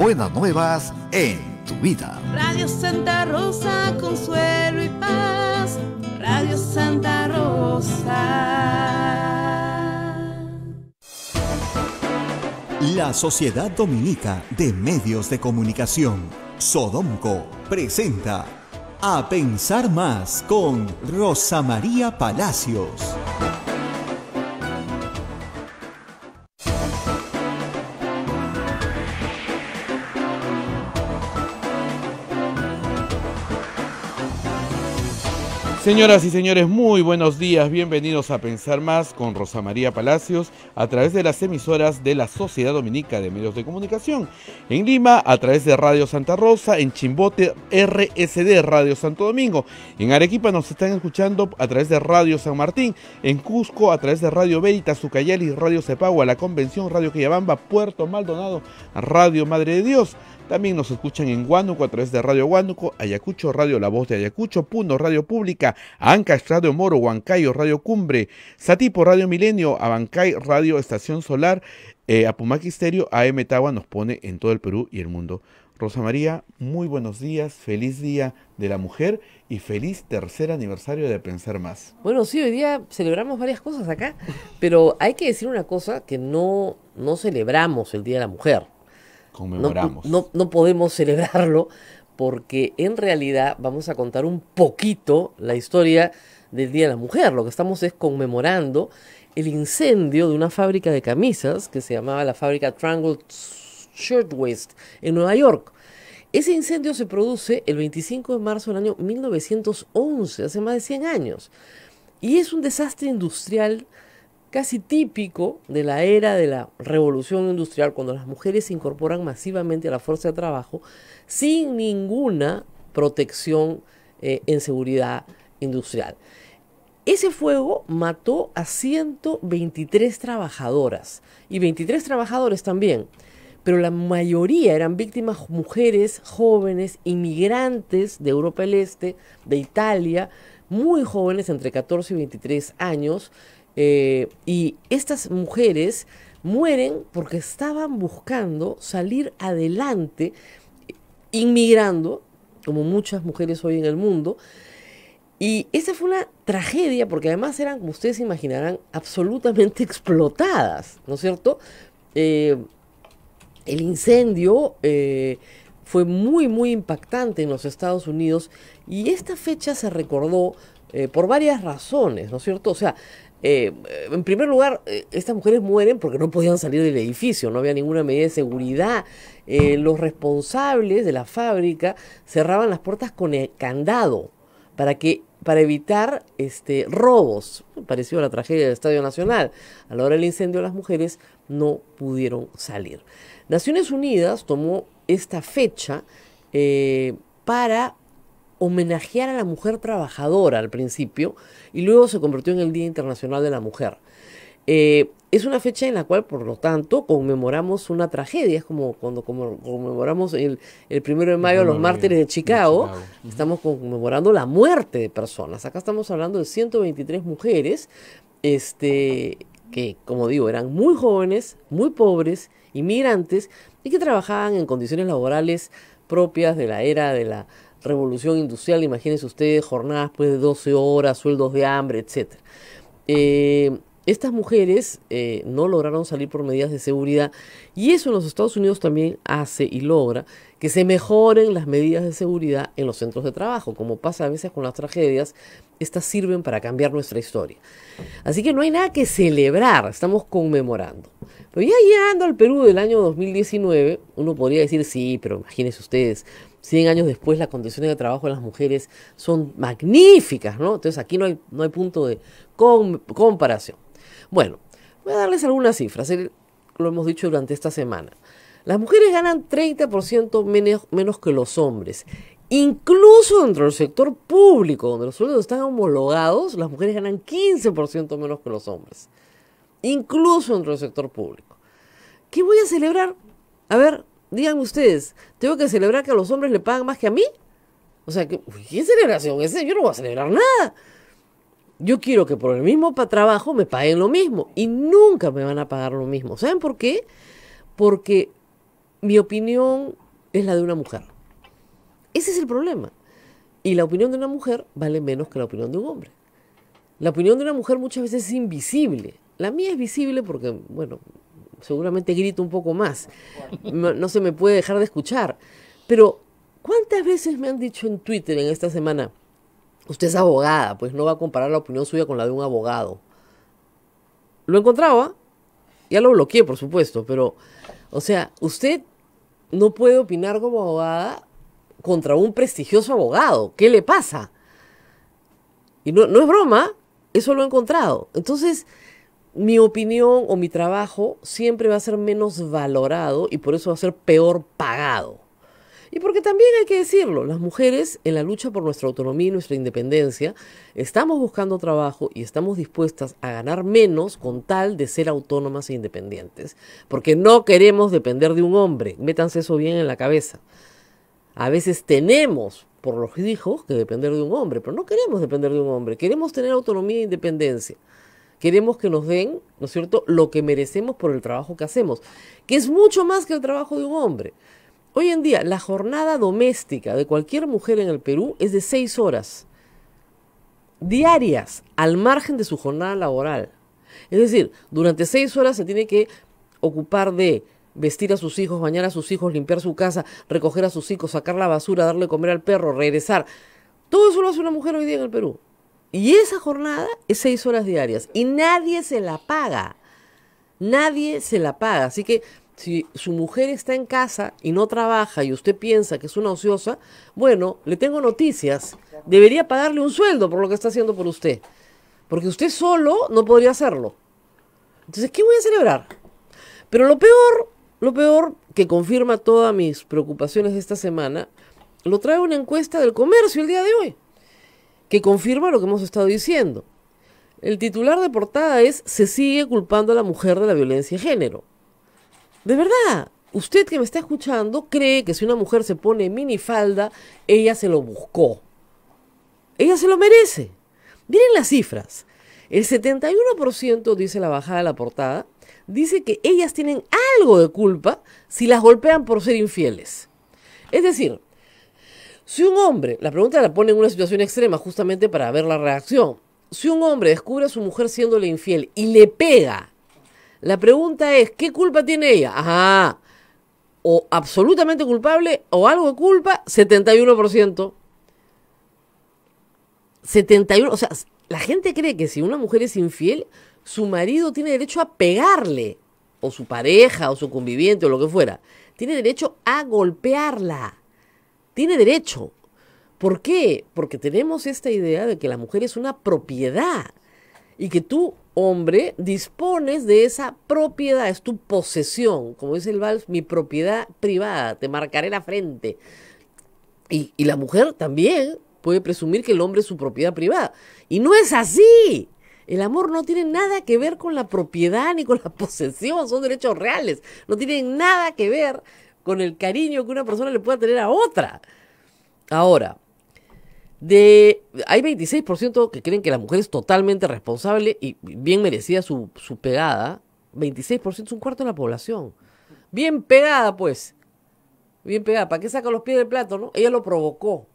buenas nuevas en tu vida. Radio Santa Rosa, consuelo y paz. Radio Santa Rosa. La Sociedad Dominica de Medios de Comunicación, Sodomco, presenta A Pensar Más con Rosa María Palacios. Señoras y señores, muy buenos días, bienvenidos a Pensar Más con Rosa María Palacios a través de las emisoras de la Sociedad Dominica de Medios de Comunicación. En Lima, a través de Radio Santa Rosa, en Chimbote, RSD, Radio Santo Domingo. En Arequipa nos están escuchando a través de Radio San Martín, en Cusco a través de Radio Veritas, Ucayali, Radio Cepagua, La Convención, Radio Quillabamba, Puerto Maldonado, Radio Madre de Dios. También nos escuchan en Huánuco a través de Radio Huánuco, Ayacucho Radio La Voz de Ayacucho, Puno Radio Pública, Ancash Radio Moro, Huancayo Radio Cumbre, Satipo Radio Milenio, Abancay Radio Estación Solar, eh, Apumacisterio, AM Tawa nos pone en todo el Perú y el mundo. Rosa María, muy buenos días, feliz día de la mujer y feliz tercer aniversario de Pensar Más. Bueno, sí, hoy día celebramos varias cosas acá, pero hay que decir una cosa que no, no celebramos el Día de la Mujer. No, no, podemos celebrarlo porque en realidad vamos a contar un poquito la historia del Día de la Mujer. Lo que estamos es conmemorando el incendio de una fábrica de camisas que se llamaba la fábrica Triangle Shirtwaist en Nueva York. Ese incendio se produce el 25 de marzo del año 1911, hace más de 100 años. Y es un desastre industrial casi típico de la era de la revolución industrial, cuando las mujeres se incorporan masivamente a la fuerza de trabajo sin ninguna protección eh, en seguridad industrial. Ese fuego mató a 123 trabajadoras y 23 trabajadores también, pero la mayoría eran víctimas mujeres, jóvenes, inmigrantes de Europa del Este, de Italia, muy jóvenes, entre 14 y 23 años, eh, y estas mujeres mueren porque estaban buscando salir adelante, inmigrando, como muchas mujeres hoy en el mundo. Y esa fue una tragedia porque además eran, como ustedes se imaginarán, absolutamente explotadas, ¿no es cierto? Eh, el incendio eh, fue muy, muy impactante en los Estados Unidos y esta fecha se recordó por varias razones, ¿no es cierto? O sea, eh, eh, en primer lugar, eh, estas mujeres mueren porque no podían salir del edificio, no había ninguna medida de seguridad. los responsables de la fábrica cerraban las puertas con el candado para que para evitar este robos, parecido a la tragedia del Estadio Nacional. A la hora del incendio las mujeres no pudieron salir. Naciones Unidas tomó esta fecha para homenajear a la mujer trabajadora al principio y luego se convirtió en el Día Internacional de la Mujer. Eh, es una fecha en la cual, por lo tanto, conmemoramos una tragedia. Es como cuando conmemoramos el, primero de mayo los mártires de Chicago. Estamos conmemorando la muerte de personas. Acá estamos hablando de 123 mujeres este, que, como digo, eran muy jóvenes, muy pobres, inmigrantes y que trabajaban en condiciones laborales propias de la era de la revolución industrial, imagínense ustedes, jornadas pues, de 12 horas, sueldos de hambre, etc. Eh, estas mujeres eh, no lograron salir por medidas de seguridad y eso en los Estados Unidos también hace y logra que se mejoren las medidas de seguridad en los centros de trabajo. Como pasa a veces con las tragedias, estas sirven para cambiar nuestra historia. Así que no hay nada que celebrar, estamos conmemorando. Pero ya llegando al Perú del año 2019, uno podría decir, sí, pero imagínense ustedes, 100 años después las condiciones de trabajo de las mujeres son magníficas, ¿no? Entonces aquí no hay, no hay punto de comparación. Bueno, voy a darles algunas cifras, eh, lo hemos dicho durante esta semana. Las mujeres ganan 30% menos, menos que los hombres. Incluso dentro del sector público, donde los sueldos están homologados, las mujeres ganan 15% menos que los hombres. Incluso dentro del sector público. ¿Qué voy a celebrar? A ver, Digan ustedes, ¿tengo que celebrar que a los hombres le pagan más que a mí? O sea, ¿qué, celebración es Yo no voy a celebrar nada. Yo quiero que por el mismo trabajo me paguen lo mismo y nunca me van a pagar lo mismo. ¿Saben por qué? Porque mi opinión es la de una mujer. Ese es el problema. Y la opinión de una mujer vale menos que la opinión de un hombre. La opinión de una mujer muchas veces es invisible. La mía es visible porque, bueno, seguramente grito un poco más, no se me puede dejar de escuchar. Pero, ¿cuántas veces me han dicho en Twitter en esta semana, usted es abogada, pues no va a comparar la opinión suya con la de un abogado? Lo encontraba, ya lo bloqueé, por supuesto, pero, o sea, usted no puede opinar como abogada contra un prestigioso abogado. ¿Qué le pasa? Y no, es broma, eso lo he encontrado. Entonces, mi opinión o mi trabajo siempre va a ser menos valorado y por eso va a ser peor pagado. Y porque también hay que decirlo, las mujeres en la lucha por nuestra autonomía y nuestra independencia estamos buscando trabajo y estamos dispuestas a ganar menos con tal de ser autónomas e independientes. Porque no queremos depender de un hombre, métanse eso bien en la cabeza. A veces tenemos por los hijos que depender de un hombre, pero no queremos depender de un hombre, queremos tener autonomía e independencia. Queremos que nos den, ¿no es cierto?, lo que merecemos por el trabajo que hacemos, que es mucho más que el trabajo de un hombre. Hoy en día, la jornada doméstica de cualquier mujer en el Perú es de seis horas diarias, al margen de su jornada laboral. Es decir, durante seis horas se tiene que ocupar de vestir a sus hijos, bañar a sus hijos, limpiar su casa, recoger a sus hijos, sacar la basura, darle comer al perro, regresar. Todo eso lo hace una mujer hoy día en el Perú. Y esa jornada es seis horas diarias y nadie se la paga. Nadie se la paga. Así que si su mujer está en casa y no trabaja y usted piensa que es una ociosa, bueno, le tengo noticias. Debería pagarle un sueldo por lo que está haciendo por usted. Porque usted solo no podría hacerlo. Entonces, ¿qué voy a celebrar? Pero lo peor, lo peor que confirma todas mis preocupaciones de esta semana, lo trae una encuesta del comercio el día de hoy que confirma lo que hemos estado diciendo. El titular de portada es Se sigue culpando a la mujer de la violencia de género. De verdad, usted que me está escuchando cree que si una mujer se pone minifalda, ella se lo buscó. Ella se lo merece. Miren las cifras. El 71% dice la bajada de la portada, dice que ellas tienen algo de culpa si las golpean por ser infieles. Es decir, si un hombre, la pregunta la pone en una situación extrema justamente para ver la reacción. Si un hombre descubre a su mujer siéndole infiel y le pega, la pregunta es, ¿qué culpa tiene ella? Ajá, o absolutamente culpable o algo de culpa, 71%. 71, o sea, la gente cree que si una mujer es infiel, su marido tiene derecho a pegarle, o su pareja, o su conviviente, o lo que fuera. Tiene derecho a golpearla. Tiene derecho. ¿Por qué? Porque tenemos esta idea de que la mujer es una propiedad y que tú, hombre, dispones de esa propiedad, es tu posesión, como dice el vals, mi propiedad privada, te marcaré la frente. Y, y la mujer también puede presumir que el hombre es su propiedad privada. Y no es así. El amor no tiene nada que ver con la propiedad ni con la posesión, son derechos reales. No tienen nada que ver con el cariño que una persona le pueda tener a otra. Ahora, de, hay 26% que creen que la mujer es totalmente responsable y bien merecida su, su pegada. 26% es un cuarto de la población. Bien pegada, pues. Bien pegada. ¿Para qué saca los pies del plato, no? Ella lo provocó.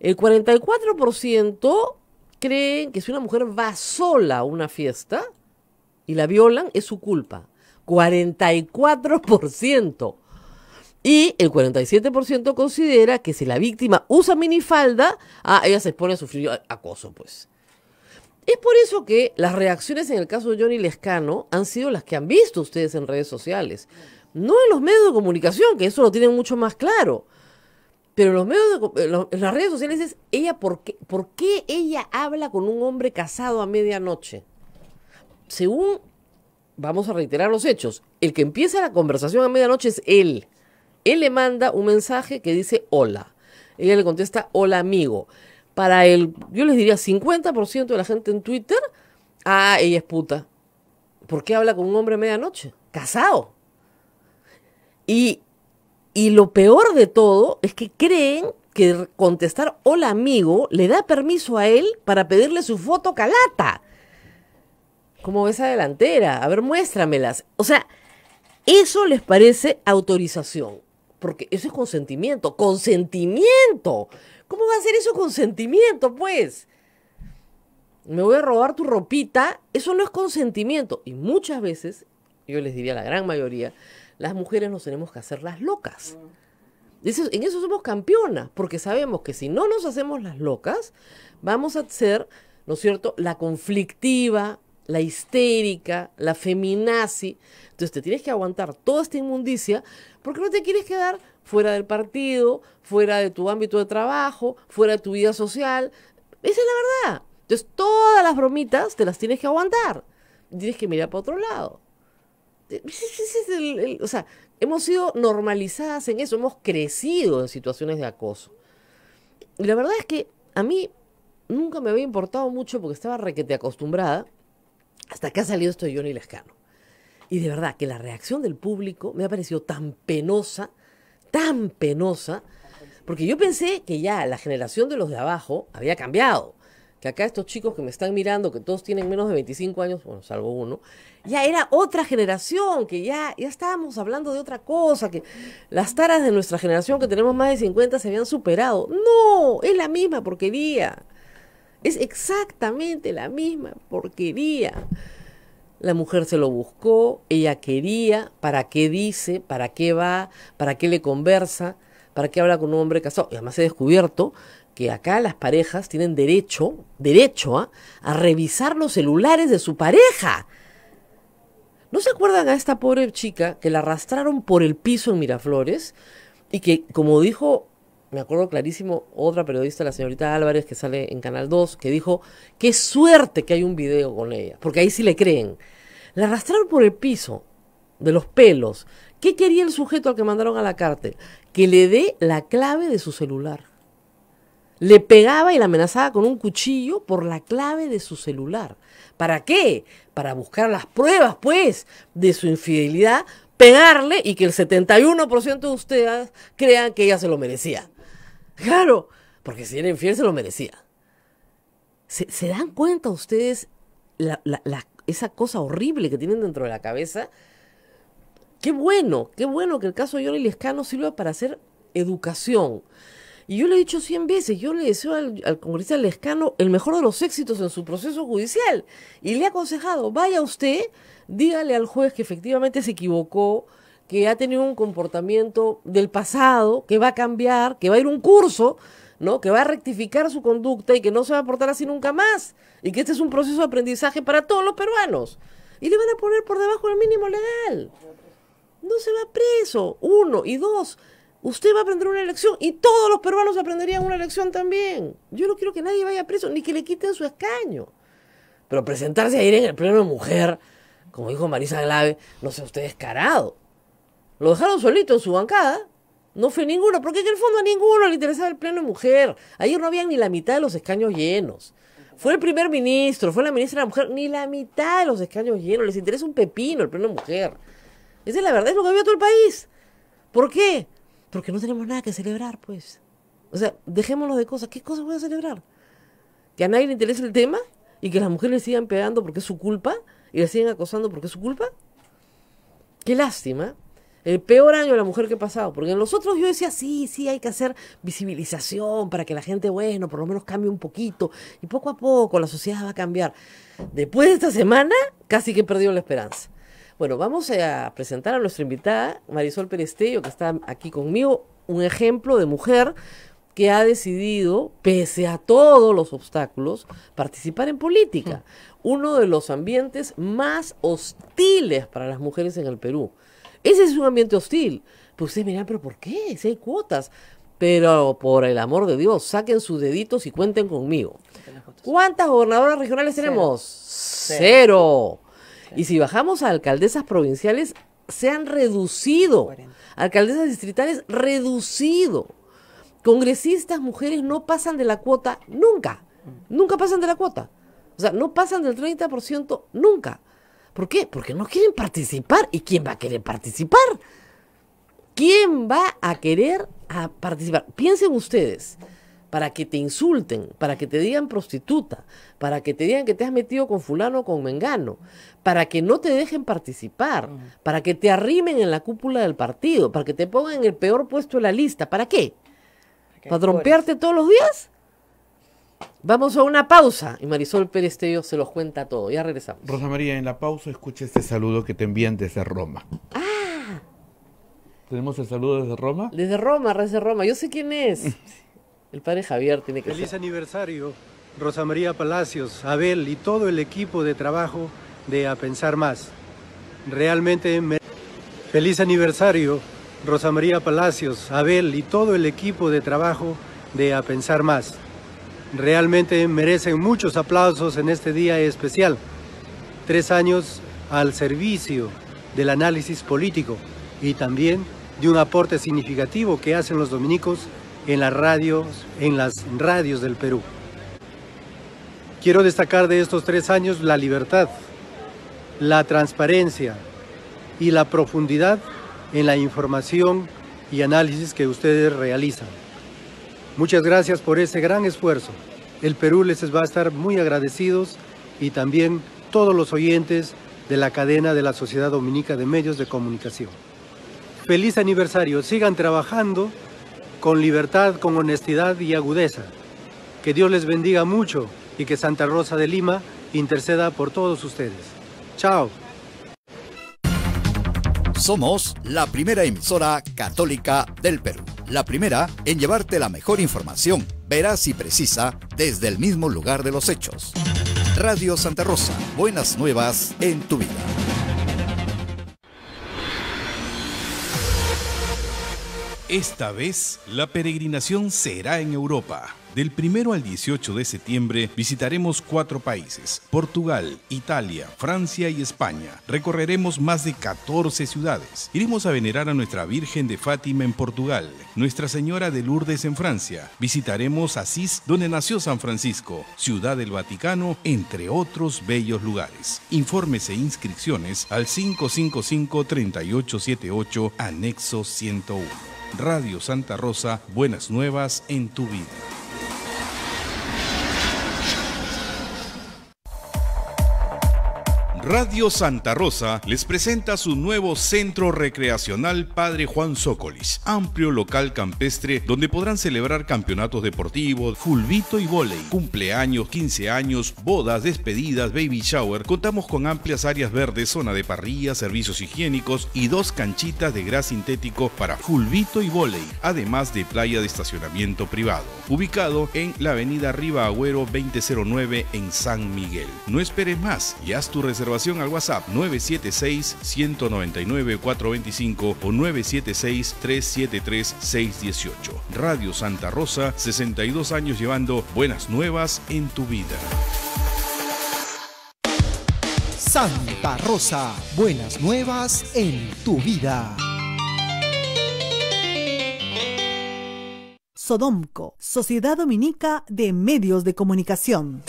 El 44% creen que si una mujer va sola a una fiesta y la violan, es su culpa. 44%. Y el 47% considera que si la víctima usa minifalda, ah, ella se expone a sufrir acoso, pues. Es por eso que las reacciones en el caso de Johnny Lescano han sido las que han visto ustedes en redes sociales. No en los medios de comunicación, que eso lo tienen mucho más claro. Pero en, los medios de, las redes sociales es, ella, por qué, ¿por qué ella habla con un hombre casado a medianoche? Según, vamos a reiterar los hechos, el que empieza la conversación a medianoche es él. Él le manda un mensaje que dice hola. Ella le contesta hola amigo. Para el, yo les diría, 50% de la gente en Twitter, ah, ella es puta. ¿Por qué habla con un hombre a medianoche? Casado. Y, y lo peor de todo es que creen que contestar hola amigo le da permiso a él para pedirle su foto calata. Como esa delantera, a ver, muéstramelas. O sea, eso les parece autorización. Porque eso es consentimiento. ¡Consentimiento! ¿Cómo va a ser eso consentimiento, pues? Me voy a robar tu ropita. Eso no es consentimiento. Y muchas veces, yo les diría a la gran mayoría, las mujeres nos tenemos que hacer las locas. en eso somos campeonas, porque sabemos que si no nos hacemos las locas, vamos a ser, ¿no es cierto?, la conflictiva, la histérica, la feminazi. Entonces te tienes que aguantar toda esta inmundicia porque no te quieres quedar fuera del partido, fuera de tu ámbito de trabajo, fuera de tu vida social. Esa es la verdad. Entonces, todas las bromitas te las tienes que aguantar. Tienes que mirar para otro lado. o sea, hemos sido normalizadas en eso, hemos crecido en situaciones de acoso. Y la verdad es que a mí nunca me había importado mucho porque estaba requete acostumbrada hasta que ha salido esto de Johnny Lescano. Y de verdad que la reacción del público me ha parecido tan penosa, tan penosa, porque yo pensé que ya la generación de los de abajo había cambiado. Que acá estos chicos que me están mirando, que todos tienen menos de 25 años, bueno, salvo uno, ya era otra generación, que ya, ya estábamos hablando de otra cosa, que las taras de nuestra generación, que tenemos más de 50, se habían superado. No, es la misma porquería. Es exactamente la misma porquería. La mujer se lo buscó, ella quería, para qué dice, para qué va, para qué le conversa, para qué habla con un hombre casado. Y además he descubierto que acá las parejas tienen derecho, derecho ¿ah? a revisar los celulares de su pareja. ¿No se acuerdan a esta pobre chica que la arrastraron por el piso en Miraflores y que, como dijo me acuerdo clarísimo, otra periodista, la señorita Álvarez, que sale en Canal 2, que dijo, qué suerte que hay un video con ella, porque ahí sí le creen. La arrastraron por el piso, de los pelos. ¿Qué quería el sujeto al que mandaron a la cárcel? Que le dé la clave de su celular. Le pegaba y la amenazaba con un cuchillo por la clave de su celular. ¿Para qué? Para buscar las pruebas, pues, de su infidelidad, pegarle y que el 71% de ustedes crean que ella se lo merecía. Claro, porque si era infiel se lo merecía. ¿Se, dan cuenta ustedes esa cosa horrible que tienen dentro de la cabeza? Qué bueno, qué bueno que el caso de Johnny Lescano sirva para hacer educación. Y yo le he dicho cien veces, yo le deseo al, al, congresista Lescano el mejor de los éxitos en su proceso judicial. Y le he aconsejado, vaya usted, dígale al juez que efectivamente se equivocó, que ha tenido un comportamiento del pasado, que va a cambiar, que va a ir un curso, ¿no? Que va a rectificar su conducta y que no se va a portar así nunca más. Y que este es un proceso de aprendizaje para todos los peruanos. Y le van a poner por debajo el mínimo legal. No se va preso. Uno. Y dos, usted va a aprender una elección y todos los peruanos aprenderían una elección también. Yo no quiero que nadie vaya preso, ni que le quiten su escaño. Pero presentarse a ir en el pleno de mujer, como dijo Marisa Glave, no sé, usted es carado. Lo dejaron solito en su bancada. No fue ninguno, porque en el fondo a ninguno le interesaba el pleno de mujer. Ayer no habían ni la mitad de los escaños llenos. Fue el primer ministro, fue la ministra de la mujer, ni la mitad de los escaños llenos. Les interesa un pepino el pleno de mujer. Esa es la verdad, es lo que había todo el país. ¿Por qué? Porque no tenemos nada que celebrar, pues. O sea, dejémonos de cosas. ¿Qué cosas voy a celebrar? ¿Que a nadie le interese el tema? ¿Y que las mujeres le sigan pegando porque es su culpa? ¿Y le sigan acosando porque es su culpa? Qué lástima. El peor año de la mujer que he pasado, porque en los otros yo decía, sí, sí, hay que hacer visibilización para que la gente, bueno, por lo menos cambie un poquito, y poco a poco la sociedad va a cambiar. Después de esta semana, casi que he perdido la esperanza. Bueno, vamos a presentar a nuestra invitada, Marisol Perestello, que está aquí conmigo, un ejemplo de mujer que ha decidido, pese a todos los obstáculos, participar en política, mm. uno de los ambientes más hostiles para las mujeres en el Perú. Ese es un ambiente hostil. Pues ustedes miran, pero ¿por qué? Si hay cuotas. Pero por el amor de Dios, saquen sus deditos y cuenten conmigo. ¿Cuántas gobernadoras regionales tenemos? Cero. Y si bajamos a alcaldesas provinciales, se han reducido. Alcaldesas distritales, reducido. Congresistas, mujeres, no pasan de la cuota nunca. Mm. Nunca pasan de la cuota. O sea, no pasan del 30% nunca. ¿Por qué? Porque no quieren participar. ¿Y quién va a querer participar? ¿Quién va a querer a participar? Piensen ustedes, para que te insulten, para que te digan prostituta, para que te digan que te has metido con fulano o con mengano, para que no te dejen participar, mm. para que te arrimen en la cúpula del partido, para que te pongan en el peor puesto de la lista. ¿Para qué? ¿Para trompearte todos los días? Vamos a una pausa y Marisol Pérez se los cuenta todo. Ya regresamos. Rosa María, en la pausa escucha este saludo que te envían desde Roma. ¡Ah! ¿Tenemos el saludo desde Roma? Desde Roma, desde Roma. Yo sé quién es. El padre Javier tiene que Feliz aniversario, Rosa María Palacios, Abel y todo el equipo de trabajo de A Pensar Más. Realmente. Feliz aniversario, Rosa María Palacios, Abel y todo el equipo de trabajo de A Pensar Más realmente merecen muchos aplausos en este día especial. Tres años al servicio del análisis político y también de un aporte significativo que hacen los dominicos en las radios, en las radios del Perú. Quiero destacar de estos tres años la libertad, la transparencia y la profundidad en la información y análisis que ustedes realizan. Muchas gracias por ese gran esfuerzo. El Perú les va a estar muy agradecidos y también todos los oyentes de la cadena de la Sociedad Dominica de Medios de Comunicación. Feliz aniversario, sigan trabajando con libertad, con honestidad y agudeza. Que Dios les bendiga mucho y que Santa Rosa de Lima interceda por todos ustedes. Chao. Somos la primera emisora católica del Perú. La primera, en llevarte la mejor información, veraz y precisa, desde el mismo lugar de los hechos. Radio Santa Rosa, buenas nuevas en tu vida. Esta vez, la peregrinación será en Europa del 1 al 18 de septiembre visitaremos cuatro países, Portugal, Italia, Francia y España. Recorreremos más de 14 ciudades. Iremos a venerar a nuestra Virgen de Fátima en Portugal, Nuestra Señora de Lourdes en Francia. Visitaremos Asís, donde nació San Francisco, Ciudad del Vaticano, entre otros bellos lugares. Informes e inscripciones al 555-3878, anexo 101. Radio Santa Rosa, buenas nuevas en tu vida. Radio Santa Rosa les presenta su nuevo centro recreacional Padre Juan Zócolis, amplio local campestre donde podrán celebrar campeonatos deportivos, fulbito y volei, cumpleaños, 15 años, bodas, despedidas, baby shower. Contamos con amplias áreas verdes, zona de parrilla, servicios higiénicos y dos canchitas de gras sintético para fulbito y volei, además de playa de estacionamiento privado. Ubicado en la avenida Riva Agüero 2009 en San Miguel. No esperes más y haz tu reserva al WhatsApp 976-199-425 o 976-373-618. Radio Santa Rosa, 62 años llevando buenas nuevas en tu vida. Santa Rosa, buenas nuevas en tu vida. Sodomco, Sociedad Dominica de Medios de Comunicación.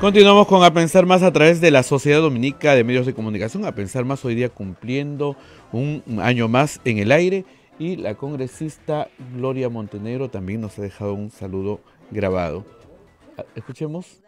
Continuamos con A Pensar Más a través de la Sociedad Dominica de Medios de Comunicación. A Pensar Más hoy día cumpliendo un año más en el aire. Y la congresista Gloria Montenegro también nos ha dejado un saludo grabado. Ah, Escuchemos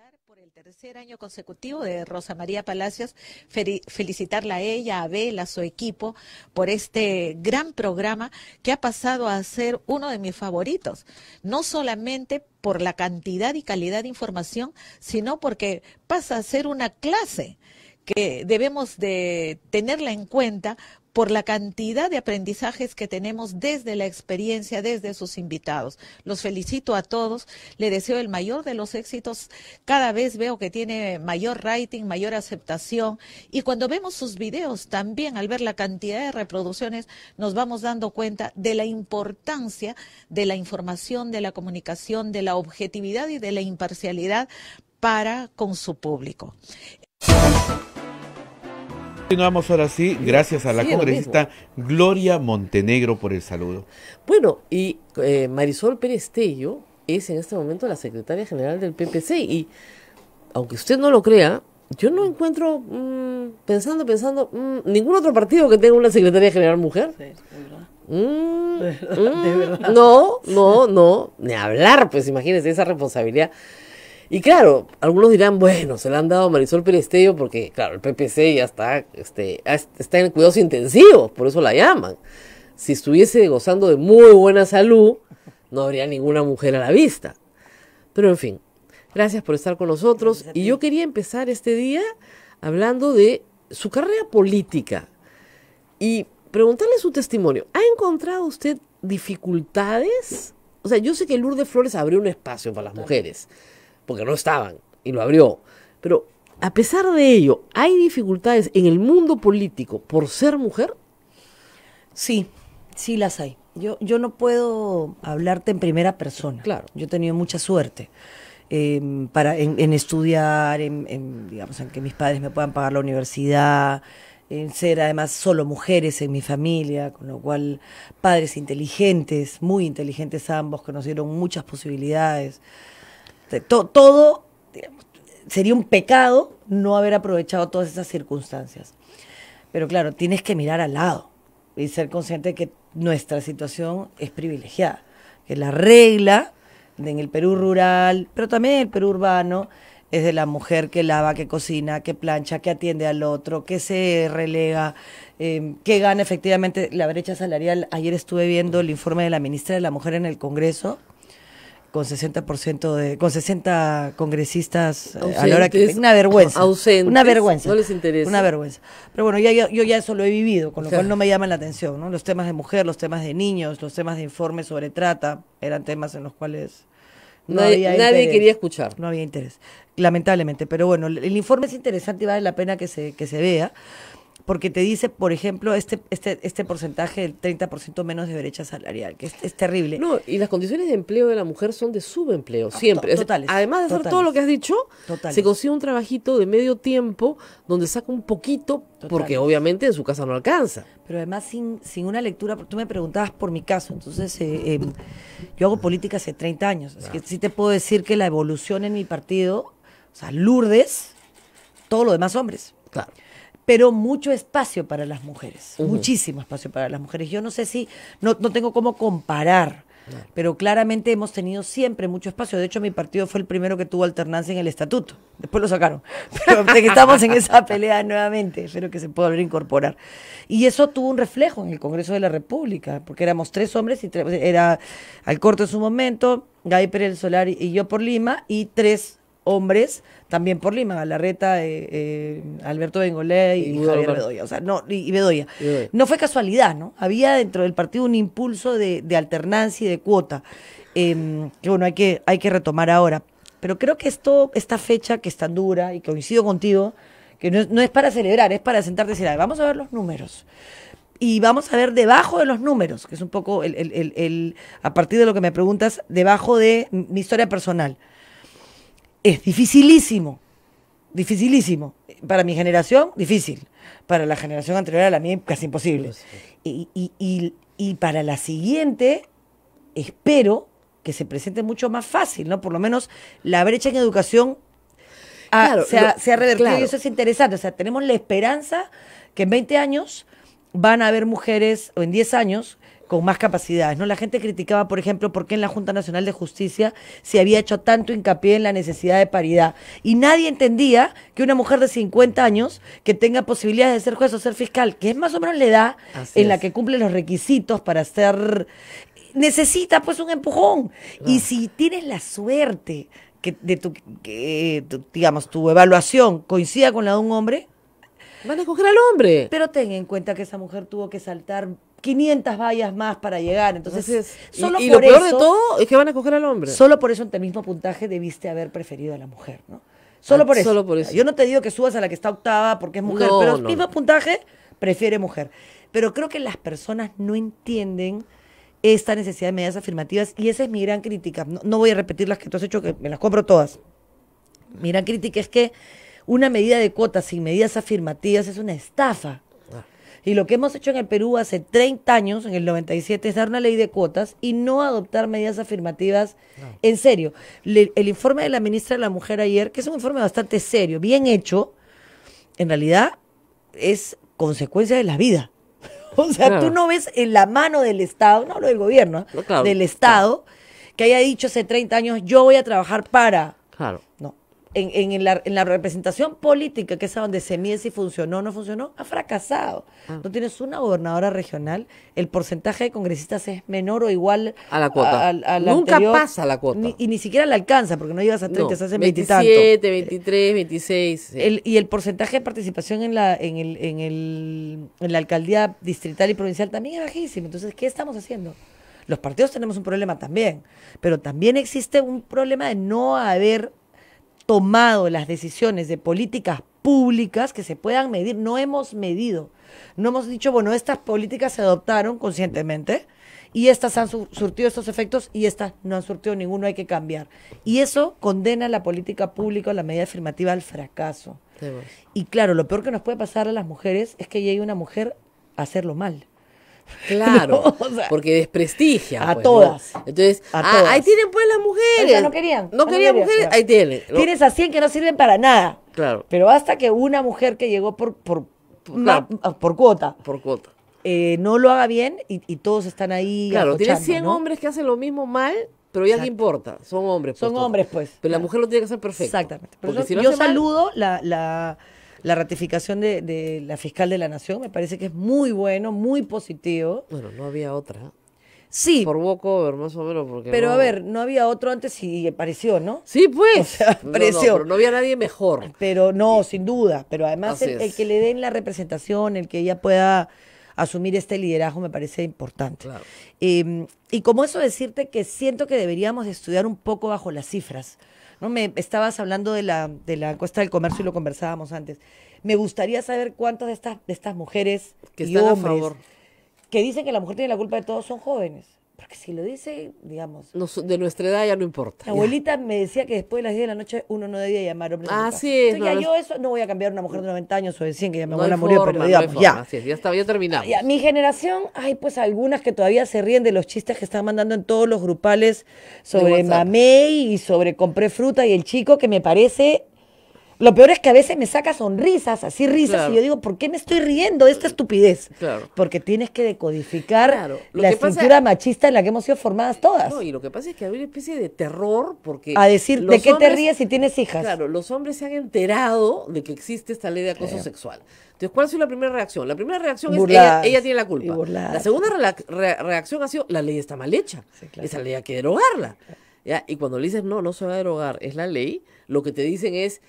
año consecutivo de Rosa María Palacios, felicitarla a ella, a Abel, a su equipo por este gran programa que ha pasado a ser uno de mis favoritos, no solamente por la cantidad y calidad de información, sino porque pasa a ser una clase que debemos de tenerla en cuenta por la cantidad de aprendizajes que tenemos desde la experiencia, desde sus invitados. Los felicito a todos, le deseo el mayor de los éxitos. Cada vez veo que tiene mayor rating, mayor aceptación y cuando vemos sus videos también, al ver la cantidad de reproducciones, nos vamos dando cuenta de la importancia de la información, de la comunicación, de la objetividad y de la imparcialidad para con su público. Continuamos ahora sí, gracias a la congresista Gloria Montenegro por el saludo. Bueno, y eh, Marisol Pérez Tello es en este momento la secretaria general del PPC y aunque usted no lo crea, yo no encuentro, mm, pensando, pensando, mm, ningún otro partido que tenga una secretaria general mujer. Mm, no, no, no, ni hablar, pues imagínese, esa responsabilidad y claro, algunos dirán, bueno, se le han dado a Marisol Perestello porque, claro, el PPC ya está, este, está en cuidados intensivos, por eso la llaman. Si estuviese gozando de muy buena salud, no habría ninguna mujer a la vista. Pero en fin, gracias por estar con nosotros. Y yo quería empezar este día hablando de su carrera política y preguntarle su testimonio. ¿Ha encontrado usted dificultades? O sea, yo sé que Lourdes Flores abrió un espacio para las mujeres porque no estaban y lo abrió. Pero a pesar de ello, ¿hay dificultades en el mundo político por ser mujer? Sí, sí las hay. Yo, yo no puedo hablarte en primera persona. Claro. Yo he tenido mucha suerte em, para, en, estudiar, digamos, en que mis padres me puedan pagar la universidad, en ser además solo mujeres en mi familia, con lo cual padres inteligentes, muy inteligentes ambos, que nos dieron muchas posibilidades. Este, todo sería un pecado no haber aprovechado todas esas circunstancias. Pero claro, tienes que mirar al lado y ser consciente de que nuestra situación es privilegiada, que la regla en el Perú rural, pero también en el Perú urbano, es de la mujer que lava, que cocina, que plancha, que atiende al otro, que se relega, em, que gana efectivamente la brecha salarial. Ayer estuve viendo el informe de la ministra de la Mujer en el Congreso con 60% de con 60 congresistas eh, a la hora que una vergüenza, una vergüenza. No les interesa. Una vergüenza. Pero bueno, yo, ya eso lo he vivido, con lo cual no me llama la atención, ¿no? Los temas de mujer, los temas de niños, los temas de informes sobre trata, eran temas en los cuales no nadie, quería escuchar. No había interés, lamentablemente. Pero bueno, el, informe es interesante y vale la pena que se, que se vea porque te dice, por ejemplo, este, este, este porcentaje del 30% menos de brecha salarial, que es, terrible. No, y las condiciones de empleo de la mujer son de subempleo, ah, siempre. Totales, Además de hacer todo lo que has dicho, se consigue un trabajito de medio tiempo donde saca un poquito, porque obviamente en su casa no alcanza. Pero además sin, una lectura, tú me preguntabas por mi caso, entonces eh, em, yo hago política hace 30 años, así que ah. sí te puedo decir que la evolución en mi partido, o sea, Lourdes, todo lo demás hombres. Claro pero mucho espacio para las mujeres, muchísimo espacio para las mujeres. Yo no sé si, no, no tengo cómo comparar, pero claramente hemos tenido siempre mucho espacio. De hecho, mi partido fue el primero que tuvo alternancia en el estatuto. Después lo sacaron, pero estamos en esa pelea nuevamente. Espero que se pueda volver a incorporar. Y eso tuvo un reflejo en el Congreso de la República, porque éramos tres hombres y era al corte en su momento, Gay Pérez Solar y yo por Lima, y tres hombres, también por Lima, Galarreta, eh, eh Alberto Bengolet y, Javier Bedoya. O sea, no, y, Bedoya. No fue casualidad, ¿no? Había dentro del partido un impulso de, alternancia y de cuota, em, que bueno, hay que, hay que retomar ahora. Pero creo que esto, esta fecha que es tan dura, y coincido contigo, que no, es para celebrar, es para sentarte y decir, vamos a ver los números y vamos a ver debajo de los números, que es un poco a partir de lo que me preguntas, debajo de mi historia personal es dificilísimo, dificilísimo. Para mi generación, difícil. Para la generación anterior a la mía, casi imposible. Y, para la siguiente, espero que se presente mucho más fácil, ¿no? Por lo menos la brecha en educación se, ha, revertido y eso es interesante. O sea, tenemos la esperanza que en 20 años van a haber mujeres, o en 10 años, con más capacidades. ¿no? La gente criticaba, por ejemplo, por qué en la Junta Nacional de Justicia se había hecho tanto hincapié en la necesidad de paridad. Y nadie entendía que una mujer de 50 años que tenga posibilidades de ser juez o ser fiscal, que es más o menos la edad en la que cumple los requisitos para ser... Necesita pues un empujón. Y si tienes la suerte que de tu, que, digamos, tu evaluación coincida con la de un hombre, Van a escoger al hombre. Pero ten en cuenta que esa mujer tuvo que saltar 500 vallas más para llegar. Entonces, y, lo peor de todo es que van a coger al hombre. Solo por eso en el mismo puntaje debiste haber preferido a la mujer, ¿no? Solo, ah, por, eso. por eso. Yo no te digo que subas a la que está octava porque es mujer, pero el mismo puntaje prefiere mujer. Pero creo que las personas no entienden esta necesidad de medidas afirmativas y esa es mi gran crítica. No, voy a repetir las que tú has hecho, que me las compro todas. Mi gran crítica es que una medida de cuotas sin medidas afirmativas es una estafa. Y lo que hemos hecho en el Perú hace 30 años, en el 97, es dar una ley de cuotas y no adoptar medidas afirmativas en serio. el informe de la ministra de la Mujer ayer, que es un informe bastante serio, bien hecho, en realidad es consecuencia de la vida. O sea, tú no ves en la mano del Estado, no lo del gobierno, del Estado, que haya dicho hace 30 años, yo voy a trabajar para. Claro. No en, en, la, representación política, que es a donde se mide si funcionó o no funcionó, ha fracasado. Ah. No tienes una gobernadora regional, el porcentaje de congresistas es menor o igual a la cuota. Nunca pasa la cuota. y ni siquiera la alcanza, porque no llegas a 30, se 27, 23, 26. y el porcentaje de participación en la, en, en la alcaldía distrital y provincial también es bajísimo. Entonces, ¿qué estamos haciendo? Los partidos tenemos un problema también, pero también existe un problema de no haber tomado las decisiones de políticas públicas que se puedan medir. No hemos medido. No hemos dicho, bueno, estas políticas se adoptaron conscientemente y estas han surtido estos efectos y estas no han surtido ninguno, hay que cambiar. Y eso condena la política pública o la medida afirmativa al fracaso. Pues. Y claro, lo peor que nos puede pasar a las mujeres es que llegue una mujer a hacerlo mal. Claro, porque desprestigia. A pues, todas. Entonces, ah, ahí tienen pues las mujeres. no querían. No, querían, mujeres, ahí tienen. Tienes a 100 que no sirven para nada. Claro. Pero hasta que una mujer que llegó por, por, por, ah, cuota. Por cuota. Eh, no lo haga bien y, todos están ahí. Claro, tienes 100 hombres que hacen lo mismo mal pero ya que importa, son hombres. son pues, hombres, pues. Pero la mujer lo tiene que hacer perfecto. Exactamente. porque yo, saludo la, la ratificación de, la fiscal de la Nación me parece que es muy bueno, muy positivo. Bueno, no había otra. Sí. Por poco, más o menos. Porque pero a ver, no había otro antes y apareció, ¿no? Sí, pues. apareció. No, había nadie mejor. Pero no, sin duda. Pero además, el, que le den la representación, el que ella pueda asumir este liderazgo, me parece importante. Claro. Em, y como eso decirte que siento que deberíamos estudiar un poco bajo las cifras. ¿no? Me estabas hablando de la, de encuesta del comercio y lo conversábamos antes. Me gustaría saber cuántas de estas, de estas mujeres que que dicen que la mujer tiene la culpa de todo son jóvenes. Porque si lo dice, digamos. de nuestra edad ya no importa. Mi abuelita me decía que después de las 10 de la noche uno no debía llamar hombre. Ah, sí. Entonces, no, yo eso no voy a cambiar una mujer de 90 años o de 100, que ya mi abuela no murió, pero digamos, ya. Así es, ya estaba, ya terminamos. mi generación, hay pues algunas que todavía se ríen de los chistes que están mandando en todos los grupales sobre mamé y sobre compré fruta y el chico, que me parece lo peor es que a veces me saca sonrisas, así risas, y yo digo, ¿por qué me estoy riendo de esta estupidez? Claro. Porque tienes que decodificar la estructura machista en la que hemos sido formadas eh, todas. y lo que pasa es que hay una especie de terror porque... A decir, ¿de qué te ríes si tienes hijas? Claro, los hombres se han enterado de que existe esta ley de acoso sexual. Entonces, ¿cuál ha la primera reacción? La primera reacción es ella, ella, tiene la culpa. La segunda reacción ha sido, la ley está mal hecha. Esa ley hay que derogarla. ¿Ya? Y cuando le dices, no, no se va a derogar, es la ley, lo que te dicen es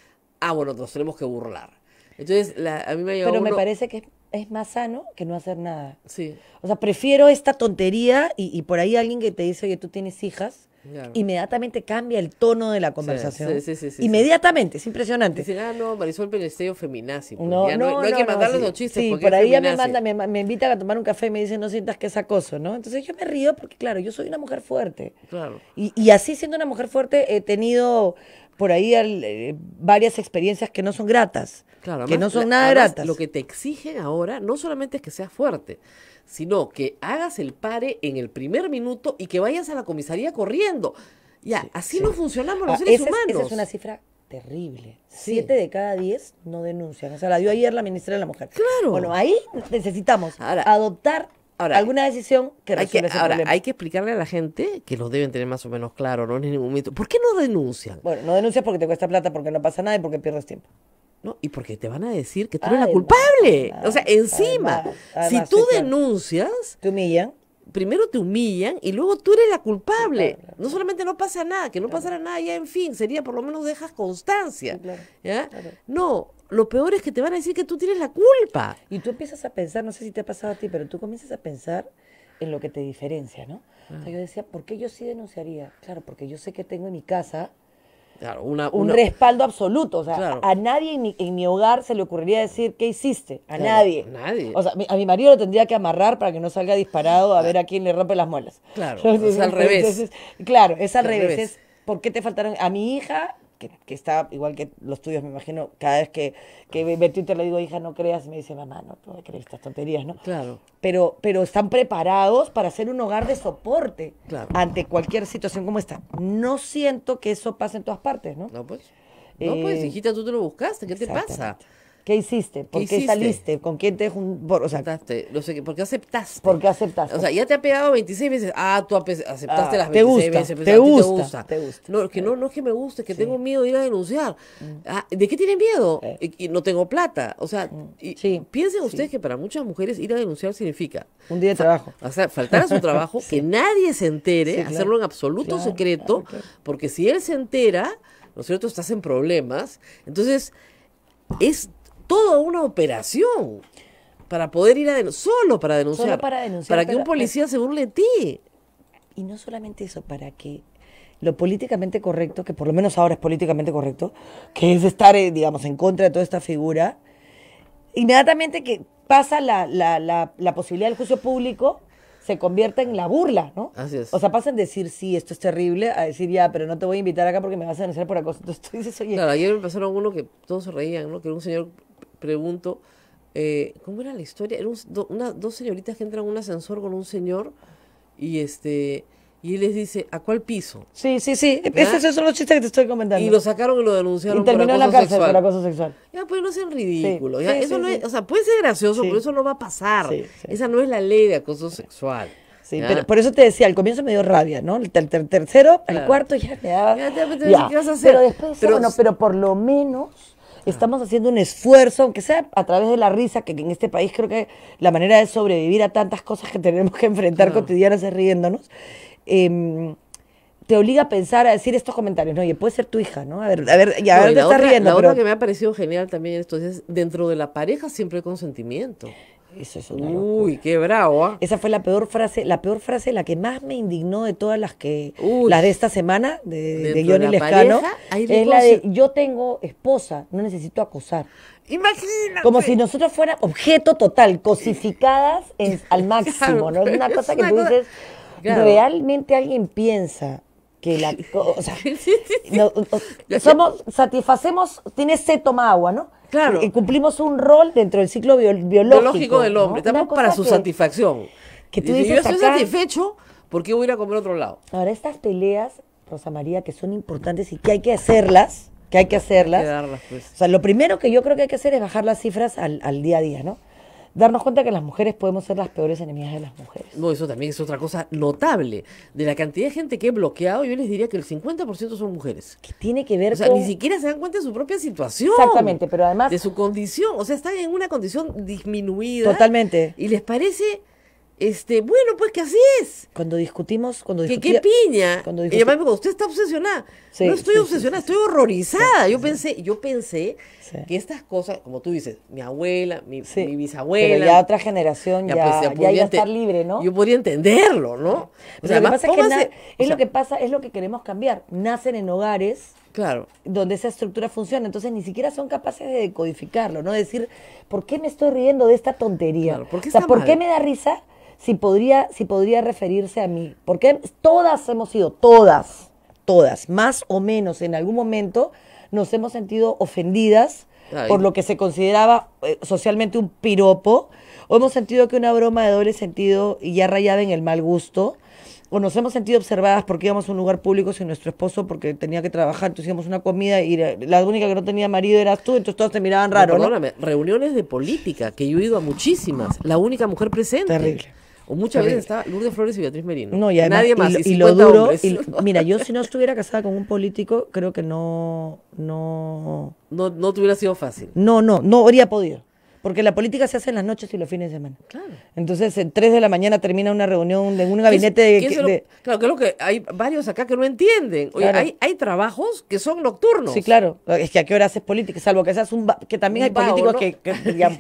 ah, bueno, nos tenemos que burlar. Entonces, a mí me Pero me parece que es más sano que no hacer nada. Sí. O sea, prefiero esta tontería y, por ahí alguien que te dice, oye, tú tienes hijas, Inmediatamente cambia el tono de la conversación. Sí, sí, sí, Inmediatamente, es impresionante. Dicen, ah, no, Marisol Perestello feminazi. Pues, no, no, hay que mandarle los chistes. Sí, por ahí ya me, manda, me, invitan a tomar un café y me dicen, no sientas que es acoso, ¿no? Entonces yo me río porque, claro, yo soy una mujer fuerte. Claro. y así siendo una mujer fuerte he tenido por ahí hay eh, varias experiencias que no son gratas, claro, que no son nada gratas. Lo que te exigen ahora no solamente es que seas fuerte, sino que hagas el pare en el primer minuto y que vayas a la comisaría corriendo. Ya, así no funcionamos los ah, seres humanos. esa es una cifra terrible. Siete de cada diez no denuncian. O sea, la dio ayer la ministra de la Mujer. Claro. Bueno, ahí necesitamos adoptar alguna decisión que hay que, ese Ahora, hay que explicarle a la gente que los deben tener más o menos claro, no en ningún momento. ¿Por qué no denuncian? Bueno, no denuncias porque te cuesta plata, porque no pasa nada y porque pierdes tiempo. No, y porque te van a decir que tú eres la culpable. o sea, encima, si tú denuncias... Te humillan. Primero te humillan y luego tú eres la culpable. No solamente no pasa nada, que no pasara nada, ya en fin, sería por lo menos dejas constancia. No, lo peor es que te van a decir que tú tienes la culpa. Y tú empiezas a pensar, no sé si te ha pasado a ti, pero tú comienzas a pensar en lo que te diferencia, ¿no? Ah. yo decía, ¿por qué yo sí denunciaría? Claro, porque yo sé que tengo en mi casa un respaldo absoluto. O sea, a, nadie en mi, hogar se le ocurriría decir qué hiciste. A nadie. nadie. O sea, a mi marido lo tendría que amarrar para que no salga disparado a ver a quién le rompe las muelas. Claro, es al revés. claro, es al, revés. ¿Por qué te faltaron? A mi hija que, está igual que los tuyos, me imagino, cada vez que, que y te le digo, hija, no creas, me dice, mamá, no, no crees estas tonterías, ¿no? Claro. Pero, pero están preparados para hacer un hogar de soporte ante cualquier situación como esta. No siento que eso pase en todas partes, ¿no? No, pues. no, pues, eh, hijita, tú te lo buscaste, ¿qué te pasa? ¿Qué hiciste? ¿Por qué, saliste? ¿Con quién te juntaste? O sea, aceptaste, ¿por qué aceptaste? ¿Por qué aceptaste? O sea, ya te ha pegado 26 veces. Ah, tú aceptaste ah, las 26 veces. Pues, te, gusta, te gusta. No, es que no, que me guste, es que tengo miedo de ir a denunciar. Mm. Ah, ¿De qué tiene miedo? no tengo plata. O sea, mm. piensen ustedes que para muchas mujeres ir a denunciar significa... Un día de trabajo. O sea, faltar a su trabajo, que nadie se entere, hacerlo en absoluto secreto, porque si él se entera, ¿no es cierto?, estás en problemas. Entonces, es toda una operación para poder ir a denunciar, solo para denunciar. para Para que un eh, policía se burle de ti. Y no solamente eso, para que lo políticamente correcto, que por lo menos ahora es políticamente correcto, que es estar, eh, digamos, en contra de toda esta figura, inmediatamente que pasa la, posibilidad del juicio público, se convierta en la burla, ¿no? Así es. O sea, pasan de decir, sí, esto es terrible, a decir, ya, pero no te voy a invitar acá porque me vas a denunciar por acoso. Entonces Claro, ayer me pasaron uno que todos se reían, ¿no? Que era un señor pregunto, eh, ¿cómo era la historia? Eran dos señoritas que entran a un ascensor con un señor y este... Y él les dice, ¿a cuál piso? Sí, sí, sí. Esos son los chistes que te estoy comentando. Y lo sacaron y lo denunciaron y por acoso, en la cárcel por acoso sexual. Ya, pues no sean ridículos. eso no es, o sea, puede ser gracioso, pero eso no va a pasar. Esa no es la ley de acoso sexual. Sí, pero por eso te decía, al comienzo me dio rabia, ¿no? El, tercero, el cuarto ya Ya, Pero después, bueno, pero por lo menos Estamos haciendo un esfuerzo, aunque sea a través de la risa, que en este país creo que la manera de sobrevivir a tantas cosas que tenemos que enfrentar cotidianas es riéndonos. Em, te obliga a pensar, a decir estos comentarios. No, y puede ser tu hija, ¿no? A ver, a ver, ya no, riendo. pero... que me ha parecido genial también esto es, dentro de la pareja siempre hay consentimiento. Eso es Uy, qué bravo. ¿ah? Esa fue la peor frase, la peor frase, la que más me indignó de todas las que, la de esta semana, de, de Johnny Lescano, es la de yo tengo esposa, no necesito acosar. Imagínate. Como si nosotros fuera objeto total, cosificadas al máximo, ¿no? Es una cosa que tú dices, realmente alguien piensa que la o sea, somos, satisfacemos, tiene sed toma agua, ¿no? Claro. Cumplimos un rol dentro del ciclo biológico. del hombre. Estamos para su satisfacción. Que tú yo estoy satisfecho, ¿por qué voy a ir a comer otro lado. Ahora, estas peleas, Rosa María, que son importantes y que hay que hacerlas, que hay que hacerlas. Hay que darlas, pues. O sea, lo primero que yo creo que hay que hacer es bajar las cifras al día a día, ¿no? darnos cuenta que las mujeres podemos ser las peores enemigas de las mujeres. No, eso también es otra cosa notable. De la cantidad de gente que he bloqueado, yo les diría que el 50% son mujeres. Que tiene que ver o sea, ni siquiera se dan cuenta de su propia situación. Exactamente, pero además... De su condición. O sea, están en una condición disminuida. Totalmente. Y les parece este, bueno, pues que así es. Cuando discutimos, cuando Que qué piña. Cuando además Y además, usted está obsesionada. no estoy obsesionada, estoy horrorizada. yo pensé, yo pensé que estas cosas, como tú dices, mi abuela, mi, bisabuela. Pero ya otra generación ya, ya, pues, estar libre, ¿no? Yo podría entenderlo, ¿no? O sea, es, lo que pasa, es lo que queremos cambiar. Nacen en hogares Claro. Donde esa estructura funciona. Entonces ni siquiera son capaces de decodificarlo, ¿no? Decir, ¿por qué me estoy riendo de esta tontería? o sea, ¿por qué me da risa si podría, si podría referirse a mí. Porque todas hemos sido, todas, todas, más o menos en algún momento, nos hemos sentido ofendidas por lo que se consideraba eh, socialmente un piropo, o hemos sentido que una broma de doble sentido y ya rayada en el mal gusto o nos hemos sentido observadas porque íbamos a un lugar público sin nuestro esposo porque tenía que trabajar, entonces íbamos una comida y la única que no tenía marido eras tú, entonces todos te miraban raro. reuniones de política, que yo he ido a muchísimas, la única mujer presente. Terrible. O muchas veces está Lourdes Flores y Beatriz Merino. No, y Nadie más. Y, lo duro. mira, yo si no estuviera casada con un político, creo que no. No, no, no hubiera sido fácil. No, no, no habría podido. Porque la política se hace en las noches y los fines de semana. Claro. Entonces, en 3 de la mañana termina una reunión de un gabinete Claro, que de, lo, Claro, que hay varios acá que no entienden. Oye, hay, trabajos que son nocturnos. Sí, claro. Es que a qué hora haces política, salvo que seas un... Que también hay políticos que,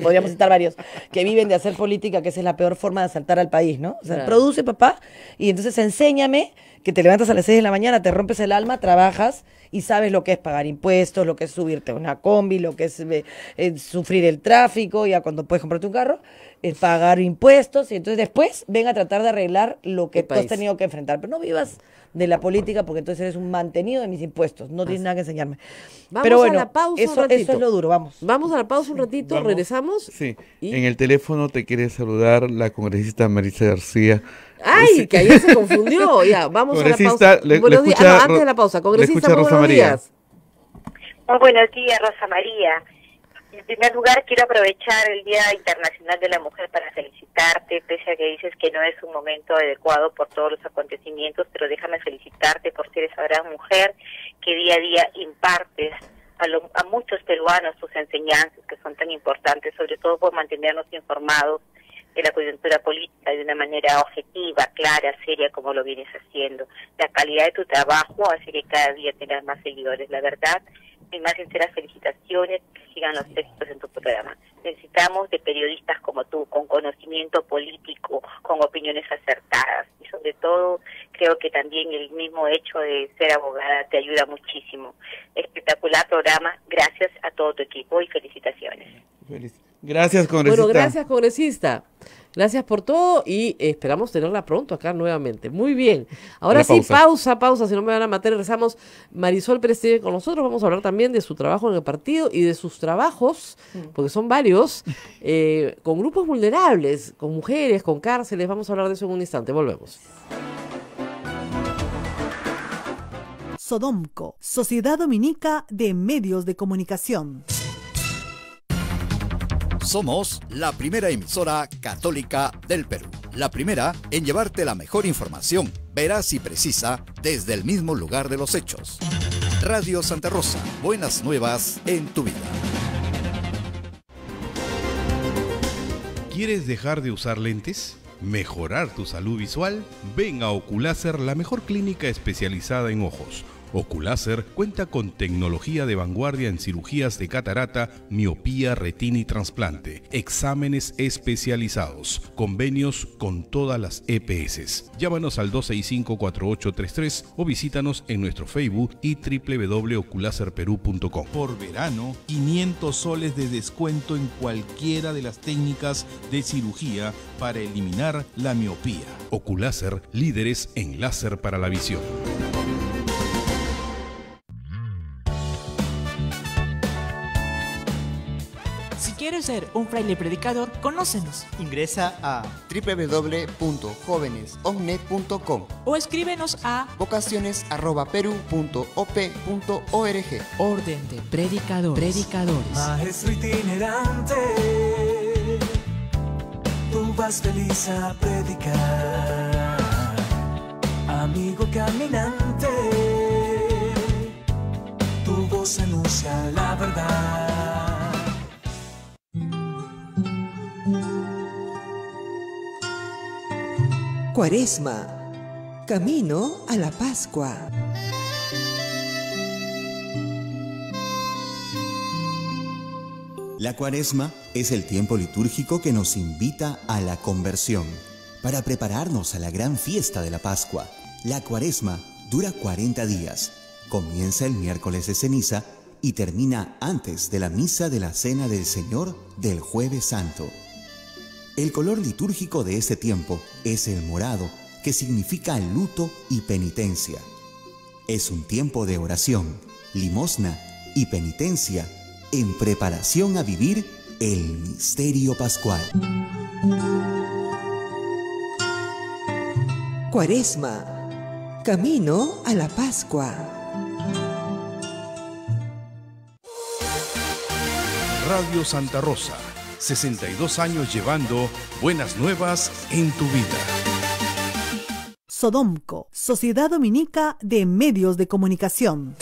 podríamos citar varios, que viven de hacer política, que esa es la peor forma de asaltar al país, ¿no? O sea, produce, papá, y entonces enséñame que te levantas a las 6 de la mañana, te rompes el alma, trabajas y sabes lo que es pagar impuestos, lo que es subirte a una combi, lo que es eh, eh, sufrir el tráfico, ya cuando puedes comprarte un carro, es pagar impuestos y entonces después ven a tratar de arreglar lo que tú has tenido que enfrentar. Pero no vivas de la política porque entonces eres un mantenido de mis impuestos, no tienes ah. nada que enseñarme. Vamos Pero bueno, a la pausa eso, un ratito. es lo duro, vamos. Vamos a la pausa un ratito, regresamos. Sí, en el teléfono te quiere saludar la congresista Marisa García. Ay, que ayer se confundió. Ya, vamos a la pausa. antes de la pausa, congresista, muy buenos días. Muy buenos días, Rosa María. En primer lugar, quiero aprovechar el Día Internacional de la Mujer para felicitarte, pese a que dices que no es un momento adecuado por todos los acontecimientos, pero déjame felicitarte por ser esa gran mujer que día a día impartes a, a muchos peruanos sus enseñanzas que son tan importantes, sobre todo por mantenernos informados de la coyuntura política de una manera objetiva, clara, seria, como lo vienes haciendo. La calidad de tu trabajo hace que cada día tengas más seguidores. La verdad, y más sinceras felicitaciones, que sigan los éxitos en tu programa. Necesitamos de periodistas como tú, con conocimiento político, con opiniones acertadas. Y sobre todo, creo que también el mismo hecho de ser abogada te ayuda muchísimo. Espectacular programa, gracias a todo tu equipo y felicitaciones. Gracias, congresista. Bueno, gracias, congresista. Gracias por todo y esperamos tenerla pronto acá nuevamente. Muy bien. Ahora sí, pausa. pausa. si no me van a matar, regresamos. Marisol Pérez con nosotros. Vamos a hablar también de su trabajo en el partido y de sus trabajos, mm. porque son varios, eh, con grupos vulnerables, con mujeres, con cárceles. Vamos a hablar de eso en un instante. Volvemos. Sodomco, Sociedad Dominica de Medios de Comunicación. Somos la primera emisora católica del Perú. La primera en llevarte la mejor información, veraz y precisa, desde el mismo lugar de los hechos. Radio Santa Rosa, buenas nuevas en tu vida. ¿Quieres dejar de usar lentes? ¿Mejorar tu salud visual? Ven a Oculaser, la mejor clínica especializada en ojos Oculaser cuenta con tecnología de vanguardia en cirugías de catarata, miopía, retina y trasplante, exámenes especializados, convenios con todas las EPS. Llámanos al 265-4833 o visítanos en nuestro Facebook y www.oculaserperú.com. Por verano, 500 soles de descuento en cualquiera de las técnicas de cirugía para eliminar la miopía. Oculaser, líderes en láser para la visión. ser un fraile predicador? Conócenos. Ingresa a www.jovenesomne.com o escríbenos a vocaciones.peru.op.org. Orden de predicadores. Predicadores. Maestro itinerante, tú vas feliz a predicar. Amigo caminante, tu voz anuncia la verdad Cuaresma, camino a la Pascua. La Cuaresma es el tiempo litúrgico que nos invita a la conversión, para prepararnos a la gran fiesta de la Pascua. La Cuaresma dura 40 días, comienza el miércoles de ceniza y termina antes de la misa de la Cena del Señor del jueves santo. El color litúrgico de este tiempo es el morado, que significa luto y penitencia. Es un tiempo de oración, limosna y penitencia en preparación a vivir el misterio pascual. Cuaresma, camino a la Pascua. Radio Santa Rosa 62 años llevando buenas nuevas en tu vida. Sodomco, Sociedad Dominica de Medios de Comunicación.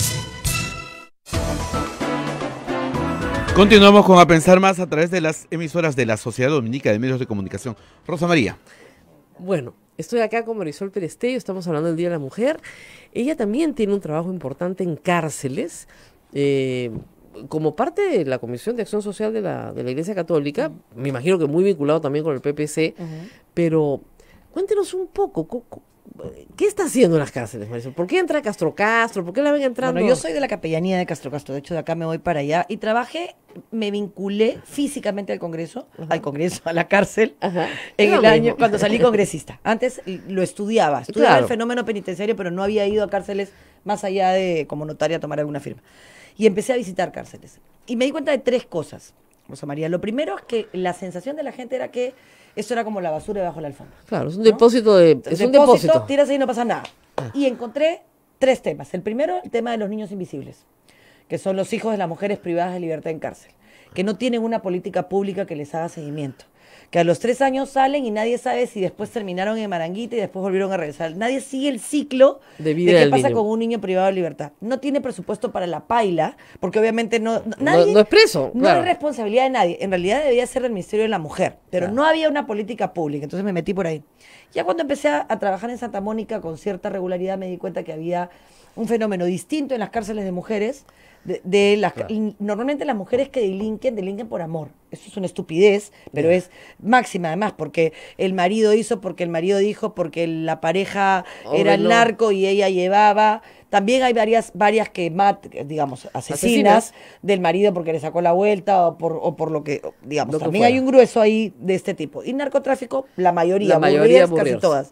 Continuamos con A Pensar Más a través de las emisoras de la Sociedad Dominica de Medios de Comunicación. Rosa María. Bueno, estoy acá con Marisol Perestello, estamos hablando del Día de la Mujer. Ella también tiene un trabajo importante en cárceles. Eh, como parte de la Comisión de Acción Social de la, de la Iglesia Católica, mm. me imagino que muy vinculado también con el PPC, pero cuéntenos un poco, ¿qué está haciendo en las cárceles, Marisol? ¿Por qué entra Castro Castro? ¿Por qué la ven entrando? Bueno, yo soy de la capellanía de Castro Castro, de hecho de acá me voy para allá y trabajé, me vinculé físicamente al Congreso, al Congreso, a la cárcel, en el año cuando salí congresista. Antes lo estudiaba, estudiaba el fenómeno penitenciario, pero no había ido a cárceles más allá de como notaria tomar alguna firma y empecé a visitar cárceles. Y me di cuenta de tres cosas, Rosa María. Lo primero es que la sensación de la gente era que eso era como la basura debajo de la alfombra. Claro, es un depósito de... Es un depósito, tiras ahí y no pasa nada. Ah. Y encontré tres temas. El primero, el tema de los niños invisibles, que son los hijos de las mujeres privadas de libertad en cárcel, que no tienen una política pública que les haga seguimiento que a los tres años salen y nadie sabe si después terminaron en Maranguita y después volvieron a regresar. Nadie sigue el ciclo de, vida qué pasa con un niño privado de libertad. No tiene presupuesto para la paila, porque obviamente no... nadie, no, es preso. No responsabilidad de nadie. En realidad debía ser del Ministerio de la Mujer, pero no había una política pública, entonces me metí por ahí. Ya cuando empecé a trabajar en Santa Mónica con cierta regularidad me di cuenta que había un fenómeno distinto en las cárceles de mujeres de, las, Normalmente las mujeres que delinquen, delinquen por amor. Eso es una estupidez, pero es máxima además, porque el marido hizo, porque el marido dijo, porque la pareja era el narco y ella llevaba. También hay varias, varias que mat, digamos, asesinas, del marido porque le sacó la vuelta o por, o por lo que, digamos, también hay un grueso ahí de este tipo. Y narcotráfico, la mayoría, la mayoría casi todas.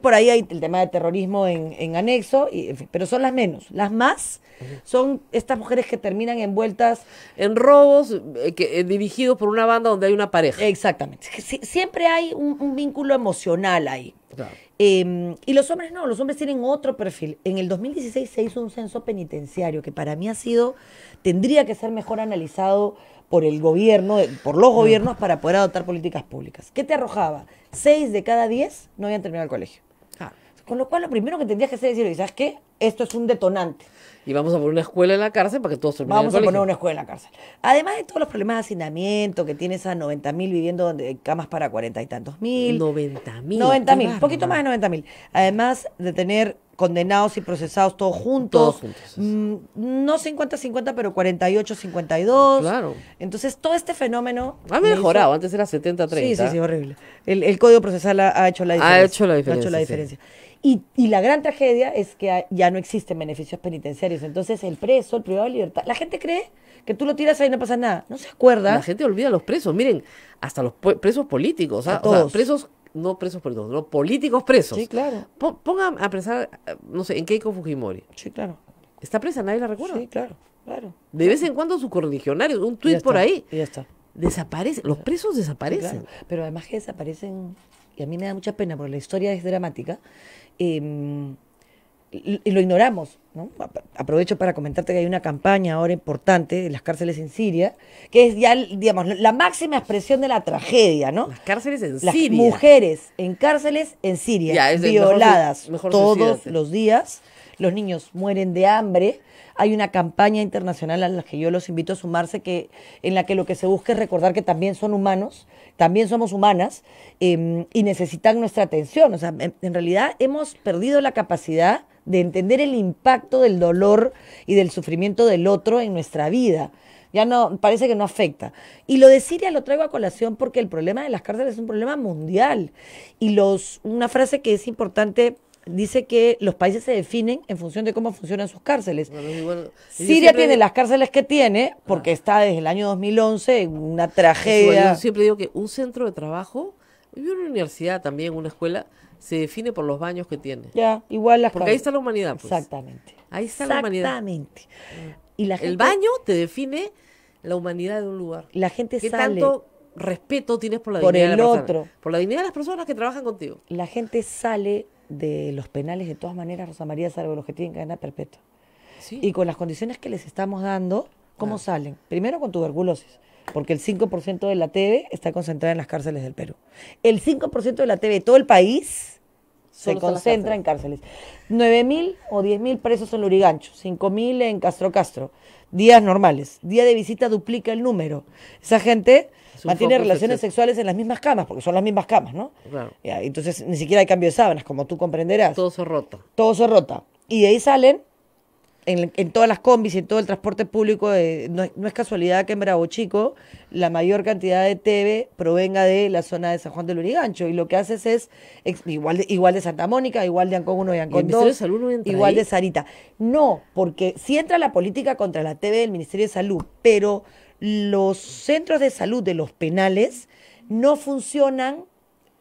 Por ahí hay el tema de terrorismo en, anexo, pero son las menos. Las más son estas mujeres que terminan envueltas. En robos eh, que, eh, dirigidos por una banda donde hay una pareja. Exactamente. Siempre hay un, un vínculo emocional ahí. Claro. Em, y los hombres no, los hombres tienen otro perfil. En el 2016 se hizo un censo penitenciario que para mí ha sido, tendría que ser mejor analizado por el gobierno, eh, por los mm. gobiernos para poder adoptar políticas públicas. ¿Qué te arrojaba? Seis de cada diez no habían terminado el colegio. Ah. Con lo cual, lo primero que tendrías que hacer es decir, ¿sabes qué? Esto es un detonante. Y vamos a poner una escuela en la cárcel para que todos terminen Vamos a poner una escuela en la cárcel. Además de todos los problemas de hacinamiento, que tiene esa 90 mil viviendo donde, eh, camas para cuarenta y tantos mil. 90 mil. 90 mil, un poquito más de 90 mil. Además de tener condenados y procesados todos juntos. Todos juntos. Mm, no 50-50, pero 48-52. Claro. Entonces, todo este fenómeno. Ha mejorado, antes era 70-30. Sí, sí, sí, horrible. El, código procesal ha, hecho la diferencia. Ha hecho la diferencia. Ha hecho la diferencia. Y, la gran tragedia es que ya no existen beneficios penitenciarios. Entonces, el preso, el privado de libertad, la gente cree que tú lo tiras ahí y no pasa nada. No se acuerda. La gente olvida a los presos. Miren, hasta los presos políticos. ¿ah? presos, no presos políticos, los políticos presos. Sí, claro. pongan a presar eh, no sé, en Keiko Fujimori. Sí, claro. Está presa, nadie la recuerda. Sí, claro, claro. De vez en cuando sus correligionarios, un tuit por ahí. Y ya está. Desaparecen, los presos desaparecen. Pero además que desaparecen, y a mí me da mucha pena porque la historia es dramática Em, y lo ignoramos. ¿no? Aprovecho para comentarte que hay una campaña ahora importante de las cárceles en Siria, que es ya, digamos, la máxima expresión de la tragedia, ¿no? Las cárceles en Siria. Mujeres en cárceles en Siria, violadas todos los días. Los niños mueren de hambre. Hay una campaña internacional a la que yo los invito a sumarse, que, en la que lo que se busca es recordar que también son humanos también somos humanas em, y necesitan nuestra atención. O sea, en, realidad hemos perdido la capacidad de entender el impacto del dolor y del sufrimiento del otro en nuestra vida. Ya no, parece que no afecta. Y lo de Siria lo traigo a colación porque el problema de las cárceles es un problema mundial. Y los, una frase que es importante dice que los países se definen en función de cómo funcionan sus cárceles. Siria tiene las cárceles que tiene, porque ah. está desde el año 2011 en una tragedia. Yo siempre digo que un centro de trabajo, una universidad también, una escuela, se define por los baños que tiene. Ya, igual las Porque ahí está la humanidad. Pues. Exactamente. Ahí está la humanidad. Exactamente. El baño te define la humanidad de un lugar. La gente ¿Qué tanto respeto tienes por la dignidad el otro. por la dignidad de las personas que trabajan contigo? La gente sale de los penales, de todas maneras, Rosa María, salvo los que tienen cadena perpetua. Y con las condiciones que les estamos dando, ¿cómo salen? Primero con tuberculosis, porque el 5% de la TV está concentrada en las cárceles del Perú. El 5% de la TV de todo el país se concentra en cárceles. 9.000 o 10.000 presos en Lurigancho, 5.000 en Castro Castro, días normales. Día de visita duplica el número. Esa gente mantiene relaciones sexuales en las mismas camas, porque son las mismas camas, ¿no? Claro. entonces ni siquiera hay cambio de sábanas, como tú comprenderás. Todo se rota. Todo se rota. Y de ahí salen en, todas las combis y en todo el transporte público, eh, no, es casualidad que en Bravo Chico la mayor cantidad de TV provenga de la zona de San Juan del Lurigancho. Y lo que haces es, igual, de, igual de Santa Mónica, igual de Ancón 1 y Ancón 2, igual de Sarita. No, porque si entra la política contra la TV del Ministerio de Salud, pero los centros de salud de los penales no funcionan,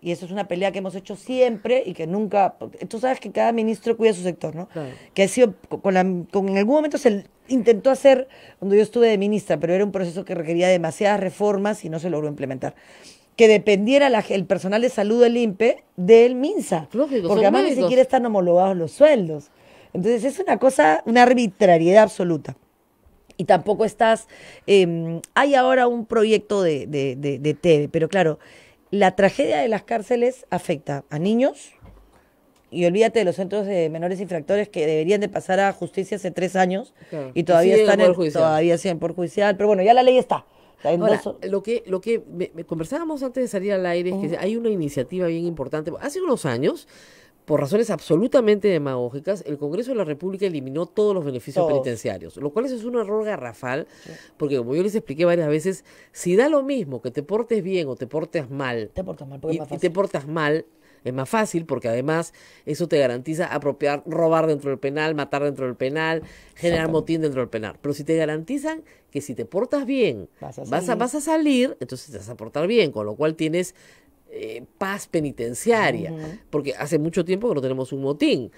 y eso es una pelea que hemos hecho siempre y que nunca, tú sabes que cada ministro cuida su sector, ¿no? Que ha sido, con, en algún momento se intentó hacer, cuando yo estuve de ministra, pero era un proceso que requería demasiadas reformas y no se logró implementar que dependiera el personal de salud del INPE del MINSA. porque además ni siquiera están homologados los sueldos. Entonces es una cosa, una arbitrariedad absoluta y tampoco estás... Em, hay ahora un proyecto de, de, de, de TV, pero claro, la tragedia de las cárceles afecta a niños, y olvídate de los centros de menores infractores que deberían de pasar a justicia hace tres años y todavía están en, todavía siguen por judicial, pero bueno, ya la ley está. lo que, lo que conversábamos antes de salir al aire es que hay una iniciativa bien importante. Hace unos años por razones absolutamente demagógicas, el Congreso de la República eliminó todos los beneficios penitenciarios, lo cual es un error garrafal, porque como yo les expliqué varias veces, si da lo mismo que te portes bien o te portes mal, te portas mal y, te portas mal, es más fácil porque además eso te garantiza apropiar, robar dentro del penal, matar dentro del penal, generar motín dentro del penal. Pero si te garantizan que si te portas bien, vas a, vas a, vas a salir, entonces te vas a portar bien, con lo cual tienes eh, paz penitenciaria, porque hace mucho tiempo que no tenemos un motín.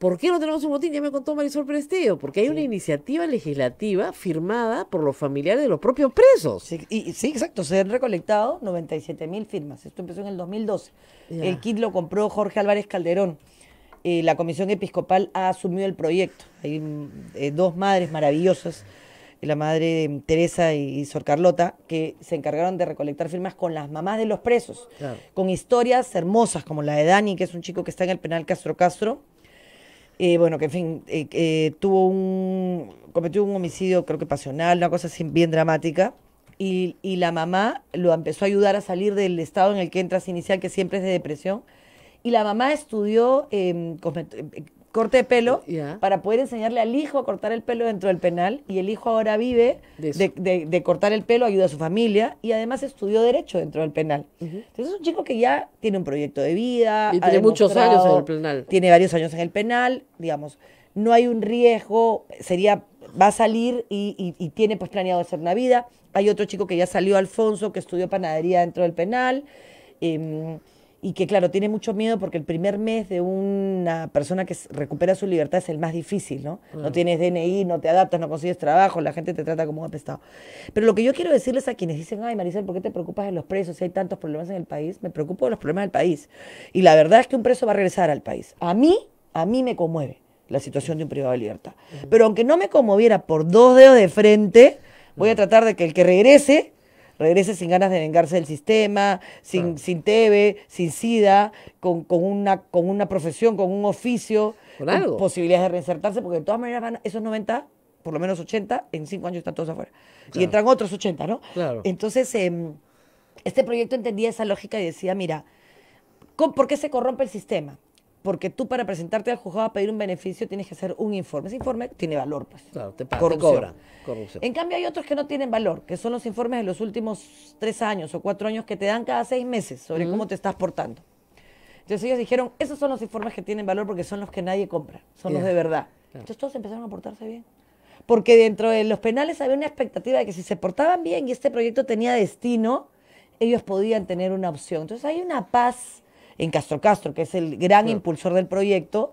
¿Por qué no tenemos un motín? Ya me contó Marisol Prestillo, porque hay una iniciativa legislativa firmada por los familiares de los propios presos. Sí, y, sí exacto, se han recolectado 97 mil firmas. Esto empezó en el 2012. El kit lo compró Jorge Álvarez Calderón. Eh, la Comisión Episcopal ha asumido el proyecto. Hay mm, eh, dos madres maravillosas la madre Teresa y, Sor Carlota, que se encargaron de recolectar firmas con las mamás de los presos, con historias hermosas como la de Dani, que es un chico que está en el penal Castro Castro, eh, bueno, que en fin, eh, eh, tuvo un, cometió un homicidio creo que pasional, una cosa bien dramática, y, y, la mamá lo empezó a ayudar a salir del estado en el que entras inicial, que siempre es de depresión, y la mamá estudió em, corte de pelo para poder enseñarle al hijo a cortar el pelo dentro del penal y el hijo ahora vive de, cortar el pelo, ayuda a su familia y además estudió derecho dentro del penal. Entonces es un chico que ya tiene un proyecto de vida. Y tiene muchos años en el penal. Tiene varios años en el penal, digamos. No hay un riesgo, sería, va a salir y, tiene pues planeado hacer una vida. Hay otro chico que ya salió, Alfonso, que estudió panadería dentro del penal. Em, y que claro, tiene mucho miedo porque el primer mes de una persona que recupera su libertad es el más difícil, ¿no? No mm. tienes DNI, no te adaptas, no consigues trabajo, la gente te trata como un apestado. Pero lo que yo quiero decirles a quienes dicen, ay Maricel, ¿por qué te preocupas de los presos si hay tantos problemas en el país? Me preocupo de los problemas del país. Y la verdad es que un preso va a regresar al país. A mí, a mí me conmueve la situación de un privado de libertad. Mm. Pero aunque no me conmoviera por dos dedos de frente, voy a mm. tratar de que el que regrese regrese sin ganas de vengarse del sistema, sin, sin TV, sin SIDA, con, una, con una profesión, con un oficio, con, posibilidades de reinsertarse, porque de todas maneras van esos 90, por lo menos 80, en 5 años están todos afuera. Y entran otros 80, ¿no? Claro. Entonces, em, este proyecto entendía esa lógica y decía, mira, ¿por qué se corrompe el sistema? porque tú para presentarte al juzgado a pedir un beneficio tienes que hacer un informe. Ese informe tiene valor, pues. Claro, te, paga, corrupción. cobra. Corrupción. En cambio hay otros que no tienen valor, que son los informes de los últimos tres años o cuatro años que te dan cada seis meses sobre cómo te estás portando. Entonces ellos dijeron, esos son los informes que tienen valor porque son los que nadie compra, son los de verdad. Entonces todos empezaron a portarse bien. Porque dentro de los penales había una expectativa de que si se portaban bien y este proyecto tenía destino, ellos podían tener una opción. Entonces hay una paz en Castro Castro, que es el gran impulsor del proyecto,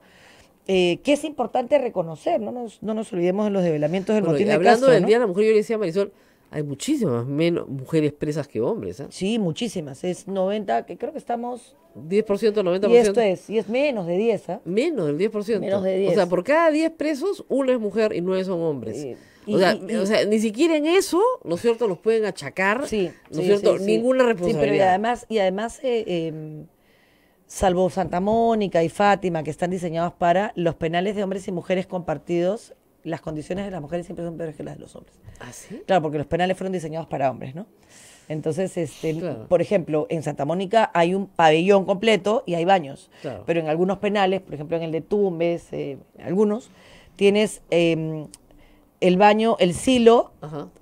eh, que es importante reconocer, no nos, olvidemos de los develamientos del bueno, hablando del Día de la Mujer, yo le decía a Marisol, hay muchísimas menos mujeres presas que hombres. ¿eh? Sí, muchísimas. Es 90, que creo que estamos... 10%, 90%. Y esto es, y es menos de 10. ¿eh? ¿ah? Menos del 10%. Menos de 10. O sea, por cada 10 presos, uno es mujer y nueve son hombres. o, sea, ni siquiera en eso, ¿no es cierto?, los pueden achacar, sí, ¿no cierto?, ninguna responsabilidad. Sí, pero y además, y además eh, em, salvo Santa Mónica y Fátima, que están diseñados para los penales de hombres y mujeres compartidos, las condiciones de las mujeres siempre son peores que las de los hombres. ¿Ah, sí? Claro, porque los penales fueron diseñados para hombres, ¿no? Entonces, este, por ejemplo, en Santa Mónica hay un pabellón completo y hay baños. Pero en algunos penales, por ejemplo en el de Tumbes, eh, algunos, tienes em, el baño, el silo,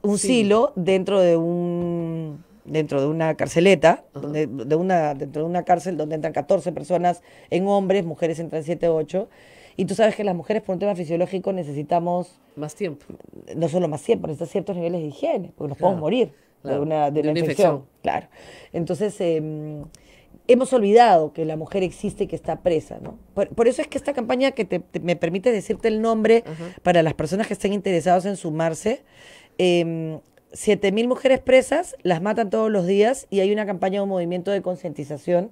un silo dentro de un dentro de una carceleta, de una, dentro de una cárcel donde entran 14 personas en hombres, mujeres entran 7, 8. Y tú sabes que las mujeres por un tema fisiológico necesitamos... Más tiempo. No solo más tiempo, necesitamos ciertos niveles de higiene, porque nos podemos morir de una, infección. Claro. Entonces, em, hemos olvidado que la mujer existe y que está presa, ¿no? Por, eso es que esta campaña que te, me permite decirte el nombre para las personas que estén interesadas en sumarse, em, 7.000 mujeres presas, las matan todos los días y hay una campaña, un movimiento de concientización.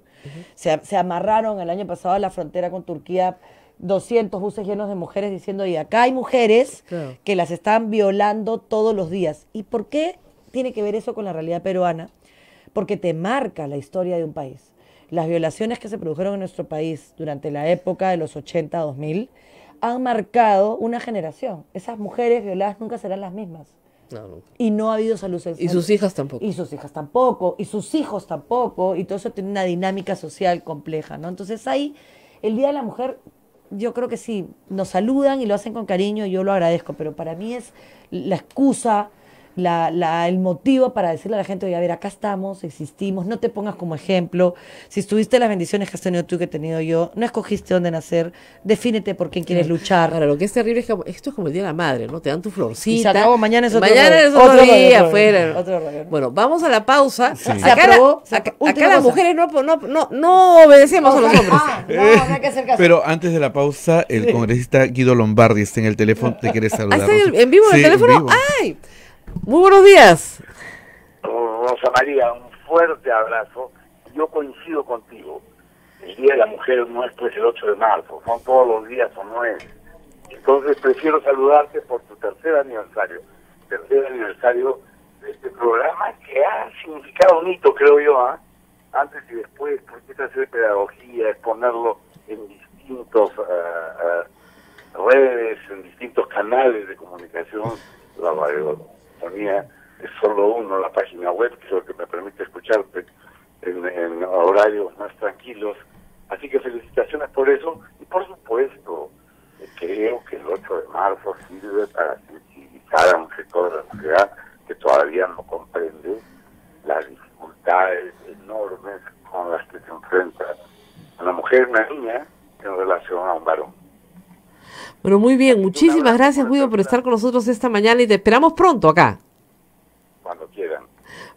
se, amarraron el año pasado a la frontera con Turquía 200 buses llenos de mujeres diciendo, y acá hay mujeres que las están violando todos los días. ¿Y por qué tiene que ver eso con la realidad peruana? Porque te marca la historia de un país. Las violaciones que se produjeron en nuestro país durante la época de los 80 2000 han marcado una generación. Esas mujeres violadas nunca serán las mismas. Y no ha habido salud sexual. Y sus hijas tampoco. Y sus hijas tampoco, y sus hijos tampoco, y todo eso tiene una dinámica social compleja, ¿no? Entonces ahí, el Día de la Mujer, yo creo que sí, nos saludan y lo hacen con cariño, yo lo agradezco, pero para mí es la excusa la, la, el motivo para decirle a la gente, oye, a ver, acá estamos, existimos, no te pongas como ejemplo. Si estuviste las bendiciones que has tenido tú y que he tenido yo, no escogiste dónde nacer, defínete por quién quieres luchar. Claro, lo que es terrible es que esto es como el Día de la Madre, ¿no? Te dan tu florcita. Y se acabó, mañana es otro Mañana es otro, día, afuera. Pues. Bueno, vamos a la pausa. Acá, se aprobó, acá, las mujeres no, no, no, obedecemos a los ah, hombres. no, no que caso. Pero antes de la pausa, el congresista Guido Lombardi está en el teléfono, te quiere ah, saludar. ¿Está en vivo en el teléfono? ¡Ay! Muy buenos días. Rosa María, un fuerte abrazo. Yo coincido contigo. El Día de la Mujer nuestro es pues, el 8 de marzo, Son todos los días no es. Entonces prefiero saludarte por tu tercer aniversario, tercer aniversario de este programa que ha significado un hito, creo yo, ¿ah? antes y después, porque es hacer pedagogía, exponerlo. muchísimas gracias, Guido, por estar con nosotros esta mañana y te esperamos pronto acá. Cuando quieran.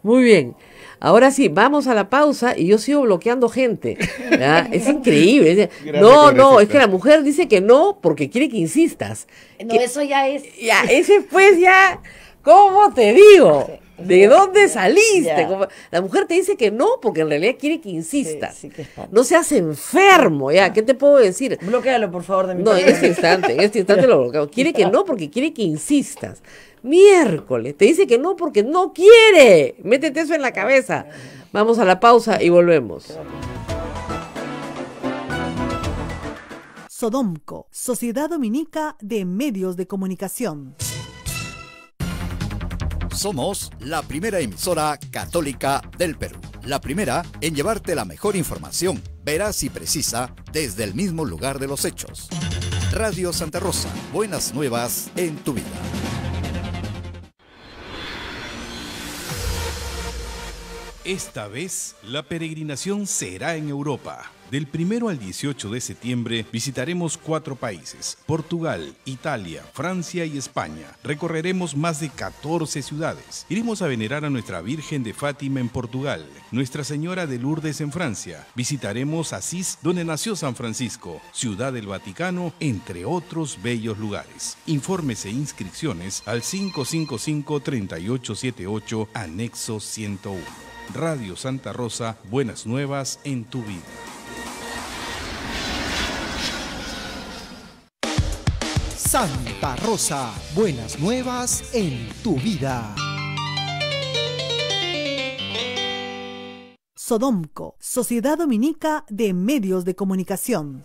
Muy bien. Ahora sí, vamos a la pausa y yo sigo bloqueando gente. Es increíble. no, no, es que la mujer dice que no porque quiere que insistas. No, eso ya es. Ya, ese pues ya, ¿cómo te digo? ¿De dónde saliste? La mujer te dice que no porque en realidad quiere que insistas. no seas enfermo, ya, ah. ¿qué te puedo decir? Bloquéalo, por favor, de mi No, en este instante, en este instante lo bloqueo. Quiere que no porque quiere que insistas. Miércoles, te dice que no porque no quiere. Métete eso en la cabeza. Vamos a la pausa y volvemos. Sodomco, Sociedad Dominica de Medios de Comunicación. Somos la primera emisora católica del Perú. La primera en llevarte la mejor información, veraz y precisa, desde el mismo lugar de los hechos. Radio Santa Rosa, buenas nuevas en tu vida. Esta vez la peregrinación será en Europa del 1 al 18 de septiembre visitaremos cuatro países, Portugal, Italia, Francia y España. Recorreremos más de 14 ciudades. Iremos a venerar a nuestra Virgen de Fátima en Portugal, Nuestra Señora de Lourdes en Francia. Visitaremos Asís, donde nació San Francisco, Ciudad del Vaticano, entre otros bellos lugares. Informes e inscripciones al 555-3878, anexo 101. Radio Santa Rosa, buenas nuevas en tu vida. Santa Rosa, buenas nuevas en tu vida. Sodomco, Sociedad Dominica de Medios de Comunicación.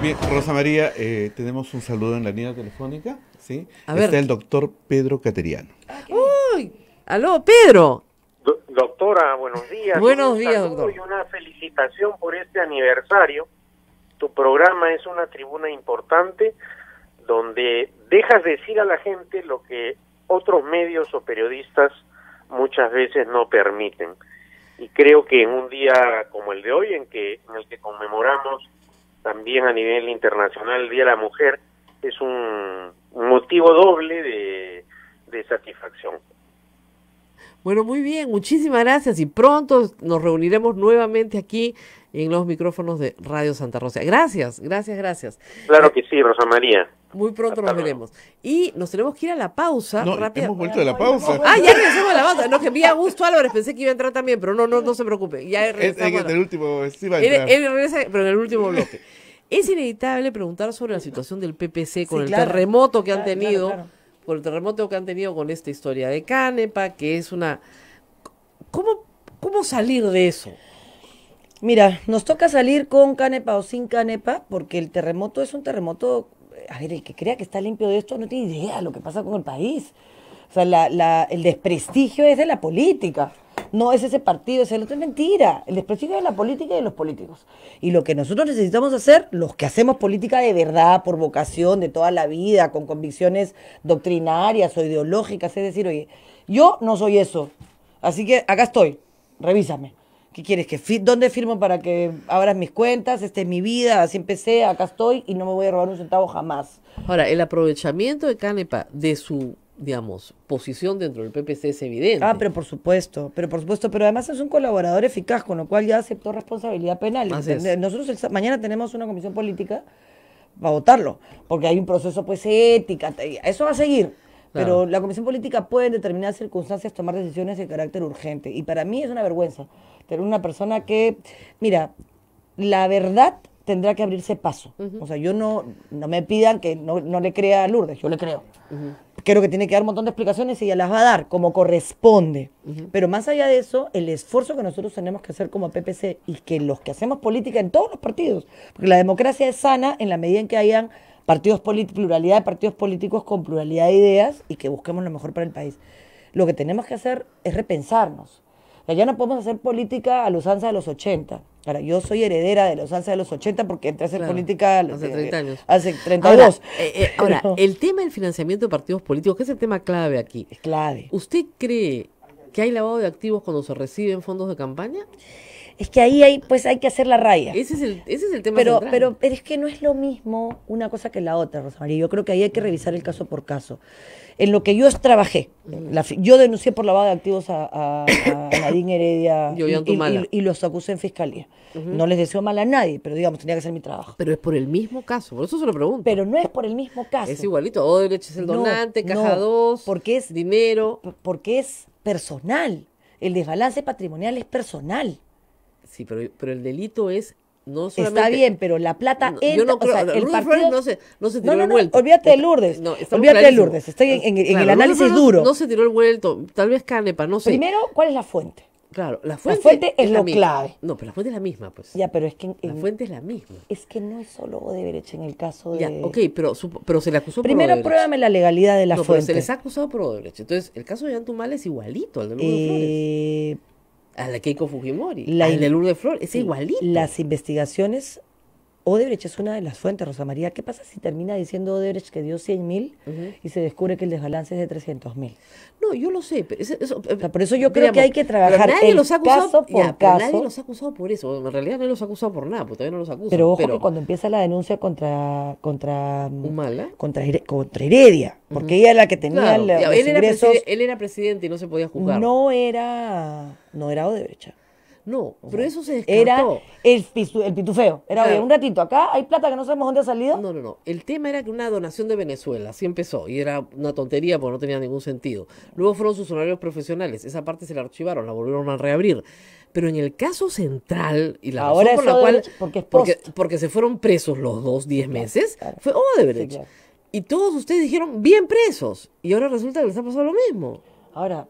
Bien, Rosa María, eh, tenemos un saludo en la línea telefónica. ¿sí? Está el doctor Pedro Cateriano. ¡Uy! ¡Aló, Pedro! doctora, buenos días. Buenos días, doctor. Y una felicitación por este aniversario. Tu programa es una tribuna importante donde dejas decir a la gente lo que otros medios o periodistas muchas veces no permiten. Y creo que en un día como el de hoy, en, que, en el que conmemoramos también a nivel internacional el Día de la Mujer, es un motivo doble de satisfacción. Bueno, muy bien, muchísimas gracias y pronto nos reuniremos nuevamente aquí en los micrófonos de Radio Santa Rosa. Gracias, gracias, gracias. Claro eh, que sí, Rosa María. Muy pronto nos veremos. Y nos tenemos que ir a la pausa. No, Hemos vuelto de la pausa. Ah, ya regresamos a la pausa. No, que vi a Augusto Álvarez, pensé que iba a entrar también, pero no, no, no se preocupe. Ya Es, el último, pero en el último bloque. Es inevitable preguntar sobre la situación del PPC con el terremoto que han tenido con el terremoto que han tenido con esta historia de Canepa, que es una... ¿Cómo, cómo salir de eso? Mira, nos toca salir con Canepa o sin Canepa, porque el terremoto es un terremoto... Eh, a ver, el que crea que está limpio de esto no tiene idea de lo que pasa con el país. O sea, el desprestigio es de la política no es ese partido, es el otro, es mentira. El desprestigio de la política y de los políticos. Y lo que nosotros necesitamos hacer, los que hacemos política de verdad, por vocación, de toda la vida, con convicciones doctrinarias o ideológicas, es decir, oye, yo no soy eso, así que acá estoy, revísame. ¿Qué quieres? Que ¿Dónde firmo para que abras mis cuentas? Esta es mi vida, así empecé, acá estoy y no me voy a robar un centavo jamás. Ahora, el aprovechamiento de Canepa de su digamos, posición dentro del PPC es evidente. Ah, pero por supuesto, pero por supuesto, pero además es un colaborador eficaz, con lo cual ya aceptó responsabilidad penal. Nosotros mañana tenemos una comisión política para votarlo, porque hay un proceso pues ética, eso va a seguir. Pero la comisión política puede en determinadas circunstancias tomar decisiones de carácter urgente. Y para mí es una vergüenza tener una persona que, mira, la verdad tendrá que abrirse paso. O sea, yo no, no me pidan que no, le crea a Lourdes, yo le creo creo que tiene que dar un montón de explicaciones y ya las va a dar como corresponde. Pero más allá de eso, el esfuerzo que nosotros tenemos que hacer como PPC y que los que hacemos política en todos los partidos, porque la democracia es sana en la medida en que hayan partidos pluralidad de partidos políticos con pluralidad de ideas y que busquemos lo mejor para el país. Lo que tenemos que hacer es repensarnos. ya no podemos hacer política a la usanza de los 80. Ahora, yo soy heredera de los alzas de los 80 porque entré a hacer política hace 30 eh, años. Hace 32. Ahora, eh, eh, el tema del financiamiento de partidos políticos, que es el tema clave aquí. Es clave. ¿Usted cree que hay lavado de activos cuando se reciben fondos de campaña? Es que ahí hay, pues hay que hacer la raya. Ese es el, tema pero, Pero, pero es que no es lo mismo una cosa que la otra, Rosamaría. Yo creo que ahí hay que revisar el caso por caso. En lo que yo trabajé, yo denuncié por lavado de activos a, Nadine Heredia y, los acusé en fiscalía. No les deseo mal a nadie, pero digamos, tenía que hacer mi trabajo. Pero es por el mismo caso, por eso se lo pregunto. Pero no es por el mismo caso. Es igualito, Odebrecht es el donante, caja 2, porque es dinero. Porque es personal. El desbalance patrimonial es personal. Sí, pero, pero el delito es no solamente, Está bien, pero la plata no, no el partido, no se, no se tiró el vuelto. olvídate de Lourdes. olvídate de Lourdes. Estoy en, el análisis duro. No, se tiró el vuelto. Tal vez Canepa, no sé. Primero, ¿cuál es la fuente? Claro, la fuente, la fuente es, lo clave. No, pero la fuente es la misma, pues. Ya, pero es que. la fuente es la misma. Es que no es solo Odebrecht en el caso de. Ya, ok, pero, pero se le acusó Primero pruébame la legalidad de la fuente. Pero se les ha acusado por Odebrecht. Entonces, el caso de Antumal es igualito al de Lourdes eh, a la Keiko Fujimori, la, a de Lourdes Flor, es igualita. Las investigaciones Odebrecht es una de las fuentes, Rosa María. ¿Qué pasa si termina diciendo Odebrecht que dio 100 mil y se descubre que el desbalance es de 300.000? mil? No, yo lo sé. Eh, por eso yo creo que hay que trabajar nadie los ha acusado, caso por caso. Nadie los ha acusado por eso. En realidad no los ha acusado por nada, porque todavía no los acusan. Pero ojo que cuando empieza la denuncia contra contra Humala. contra, contra Heredia, porque ella era la que tenía los él ingresos. Era él era presidente y no se podía juzgar. No era no era Odebrecht. No, pero eso se descartó. Era el, el pitufeo. Era, un ratito, acá hay plata que no sabemos dónde ha salido. No, no, no. El tema era que una donación de Venezuela, así empezó, y era una tontería porque no tenía ningún sentido. Luego fueron sus horarios profesionales. Esa parte se la archivaron, la volvieron a reabrir. Pero en el caso central, y la razón por la cual. porque, porque, se fueron presos los dos, diez meses, fue fue Odebrecht. y todos ustedes dijeron, bien presos. Y ahora resulta que les ha pasado lo mismo. Ahora,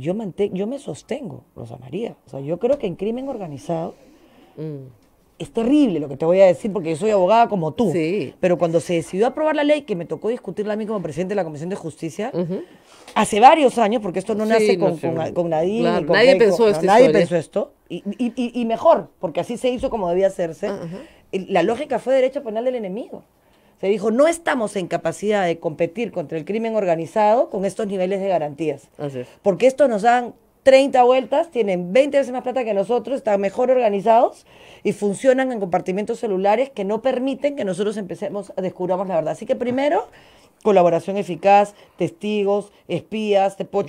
yo, manté, yo me sostengo, Rosa María. O sea, yo creo que en crimen organizado mm. es terrible lo que te voy a decir porque yo soy abogada como tú. Pero cuando se decidió aprobar la ley, que me tocó discutirla a mí como presidente de la Comisión de Justicia, hace varios años, porque esto no nace con, nadie. nadie, pensó, esto nadie pensó esto. Y, mejor, porque así se hizo como debía hacerse. La lógica fue derecho penal del enemigo. Se dijo, no estamos en capacidad de competir contra el crimen organizado con estos niveles de garantías. Porque estos nos dan 30 vueltas, tienen 20 veces más plata que nosotros, están mejor organizados y funcionan en compartimentos celulares que no permiten que nosotros empecemos, descubramos la verdad. Así que primero, colaboración eficaz, testigos, espías, te puedo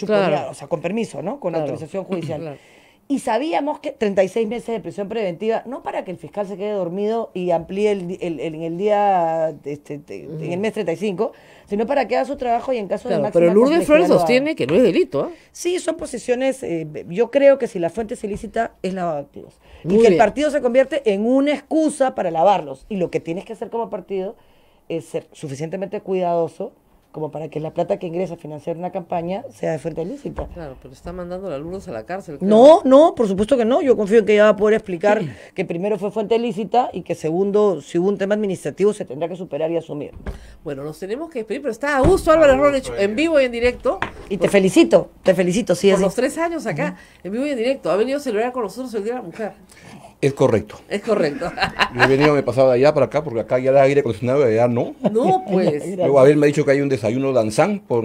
o sea, con permiso, ¿no? Con autorización judicial. Y sabíamos que 36 meses de prisión preventiva, no para que el fiscal se quede dormido y amplíe el, el, en el día, este, en el mes 35, sino para que haga su trabajo y en caso de máxima Pero Lourdes Flores sostiene que no es delito. ¿ah? Sí, son posiciones, eh, yo creo que si la fuente es ilícita, es lavado activos. y que el partido se convierte en una excusa para lavarlos. Y lo que tienes que hacer como partido es ser suficientemente cuidadoso como para que la plata que ingresa a financiar una campaña sea de fuente ilícita. Claro, pero está mandando a alumnos a la cárcel. No, no, por supuesto que no. Yo confío en que ella va a poder explicar que primero fue fuente ilícita y que segundo, si hubo un tema administrativo, se tendrá que superar y asumir. Bueno, nos tenemos que despedir, pero está a gusto Álvaro Ronech, en eh. vivo y en directo. Y te felicito, te felicito, sí. Por los tres años acá, en vivo y en directo. Ha venido a celebrar con nosotros el Día de la Mujer. Es correcto. Es correcto. Yo venido, me pasaba de allá para acá, porque acá ya era aire acondicionado y allá no. No, pues. Luego ha dicho que hay un desayuno danzán por,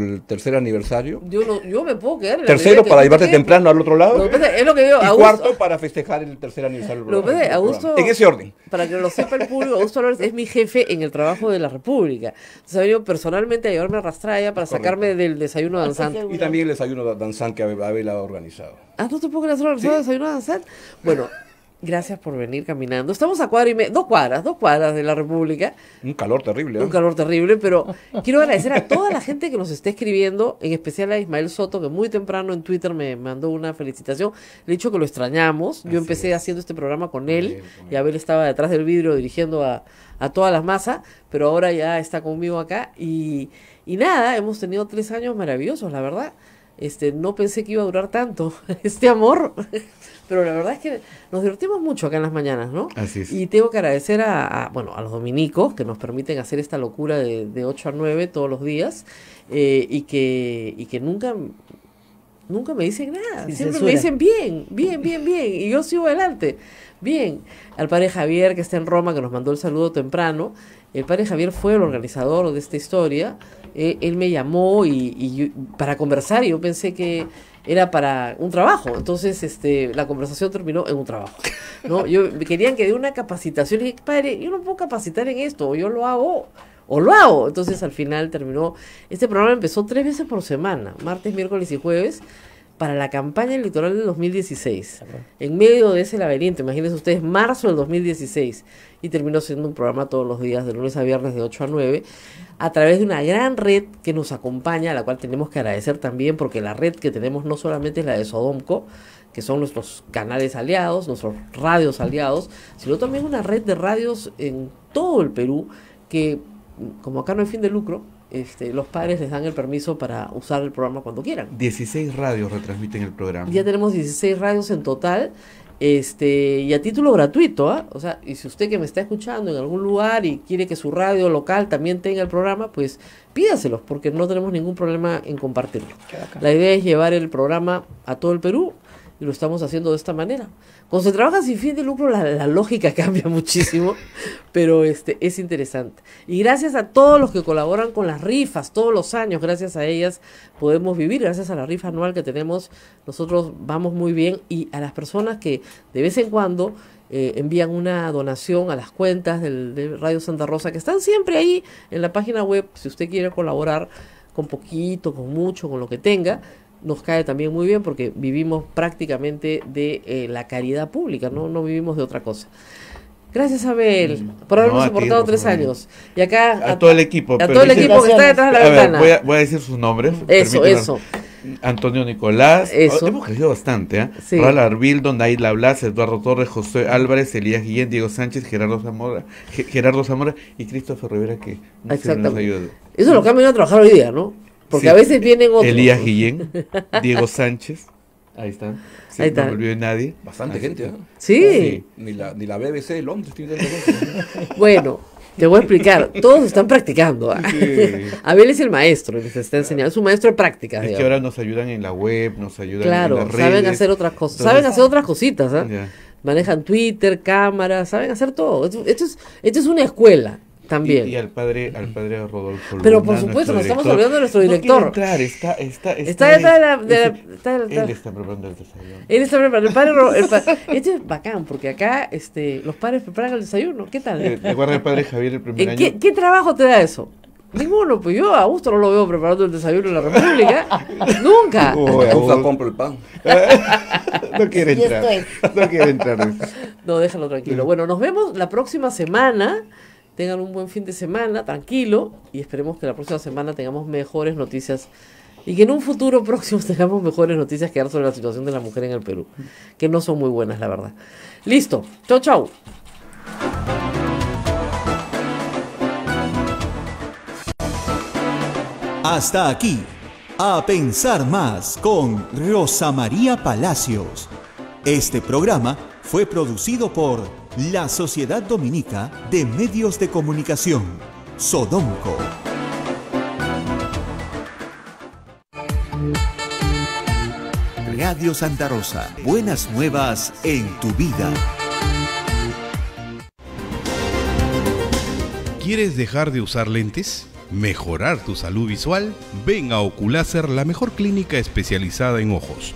el tercer aniversario. Yo, no, yo me puedo quedar. Tercero, para llevarte pues. temprano al otro lado. es lo que digo, y Augusto, cuarto, para festejar el tercer aniversario. Lo pasa, Augusto, en ese orden. Para que lo sepa el público, Augusto Álvarez es mi jefe en el trabajo de la República. Entonces ha venido personalmente a llevarme a Rastraya para sacarme del desayuno ah, danzán. Y también el desayuno danzán que Abel ha organizado. Ah, no te Bueno, gracias por venir caminando. Estamos a cuadra y media, dos cuadras, dos cuadras de la República. Un calor terrible. ¿eh? Un calor terrible, pero quiero agradecer a toda la gente que nos está escribiendo, en especial a Ismael Soto, que muy temprano en Twitter me mandó una felicitación. Le he dicho que lo extrañamos. Yo empecé haciendo este programa con él y Abel estaba detrás del vidrio dirigiendo a, a todas las masas, pero ahora ya está conmigo acá y, y nada, hemos tenido tres años maravillosos, la verdad. Este, no pensé que iba a durar tanto este amor, pero la verdad es que nos divertimos mucho acá en las mañanas, ¿no? Así es. Y tengo que agradecer a, bueno, a los dominicos que nos permiten hacer esta locura de, de 8 a 9 todos los días eh, y, que, y que nunca nunca me dicen nada. Siempre me dicen bien, bien, bien, bien. Y yo sigo adelante. Bien. Al padre Javier, que está en Roma, que nos mandó el saludo temprano. El padre Javier fue el organizador de esta historia. Eh, él me llamó y, para conversar y yo pensé que era para un trabajo. Entonces, este, la conversación terminó en un trabajo. ¿no? Yo querían que dé una capacitación y dije, padre, yo no puedo capacitar en esto, yo lo hago o lo hago. Entonces al final terminó, este programa empezó tres veces por semana, martes, miércoles y jueves, para la campaña electoral del 2016. En medio de ese laberinto, imagínense ustedes, marzo del 2016, y terminó siendo un programa todos los días, de lunes a viernes de 8 a 9, a través de una gran red que nos acompaña, a la cual tenemos que agradecer también, porque la red que tenemos no solamente es la de Sodomco, que son nuestros canales aliados, nuestros radios aliados, sino también una red de radios en todo el Perú que como acá no hay fin de lucro, este, los padres les dan el permiso para usar el programa cuando quieran. 16 radios retransmiten el programa. Ya tenemos 16 radios en total. Este, y a título gratuito, ¿ah? o sea, y si usted que me está escuchando en algún lugar y quiere que su radio local también tenga el programa, pues pídaselos, porque no tenemos ningún problema en compartirlo. La idea es llevar el programa a todo el Perú y lo estamos haciendo de esta manera. Cuando se trabaja sin fin de lucro, la, lógica cambia muchísimo, pero este, es interesante. Y gracias a todos los que colaboran con las rifas todos los años, gracias a ellas podemos vivir, gracias a la rifa anual que tenemos, nosotros vamos muy bien y a las personas que de vez en cuando eh, envían una donación a las cuentas del, de Radio Santa Rosa, que están siempre ahí en la página web, si usted quiere colaborar con poquito, con mucho, con lo que tenga nos cae también muy bien porque vivimos prácticamente de eh, la caridad pública, ¿no? no vivimos de otra cosa. Gracias, Abel, mm, por habernos soportado tres años. Y acá. A, todo el equipo. A todo el equipo que está detrás de la ventana. voy, a, decir sus nombres. Eso, eso. Antonio Nicolás. Eso. Oh, hemos crecido bastante, ¿eh? Sí. Raúl Blas, Eduardo Torres, José Álvarez, Elías Guillén, Diego Sánchez, Gerardo Zamora, Gerardo Zamora y Christopher Rivera, que nos ayuda. Eso lo que a trabajar hoy día, ¿no? Porque a veces vienen otros. Elías Guillén, Diego Sánchez. Ahí están. Ahí está. No me nadie. Bastante gente, ¿no? Sí. Ni, la, ni la BBC de Londres tiene Bueno, te voy a explicar. Todos están practicando. ¿ah? Abel es el maestro, que se está enseñando. Es un maestro de prácticas. Es que ahora nos ayudan en la web, nos ayudan en las redes. saben hacer otras cosas. saben hacer otras cositas. ¿ah? Manejan Twitter, cámaras, saben hacer todo. esto, es, esto es una escuela. Y, al padre, al padre Rodolfo. Pero por supuesto, nos estamos olvidando de nuestro director. No entrar, está, está, está. está, la, de la, él está preparando el desayuno. Él está preparando. El padre, esto es bacán, porque acá este, los padres preparan el desayuno. ¿Qué tal? guarda eh, el padre Javier el primer año? ¿Qué, ¿Qué trabajo te da eso? Ninguno, pues yo a gusto no lo veo preparando el desayuno en la República. Nunca. Uy, gusto el pan. no quiere entrar. No quiere entrar. No, déjalo tranquilo. Bueno, nos vemos la próxima semana. Tengan un buen fin de semana, tranquilo, y esperemos que la próxima semana tengamos mejores noticias y que en un futuro próximo tengamos mejores noticias que dar sobre la situación de la mujer en el Perú, que no son muy buenas, la verdad. Listo, chau, chau. Hasta aquí, a pensar más con Rosa María Palacios. Este programa fue producido por la Sociedad Dominica de Medios de Comunicación, Sodomco. Radio Santa Rosa, buenas nuevas en tu vida. ¿Quieres dejar de usar lentes? ¿Mejorar tu salud visual? Ven a Oculacer, la mejor clínica especializada en ojos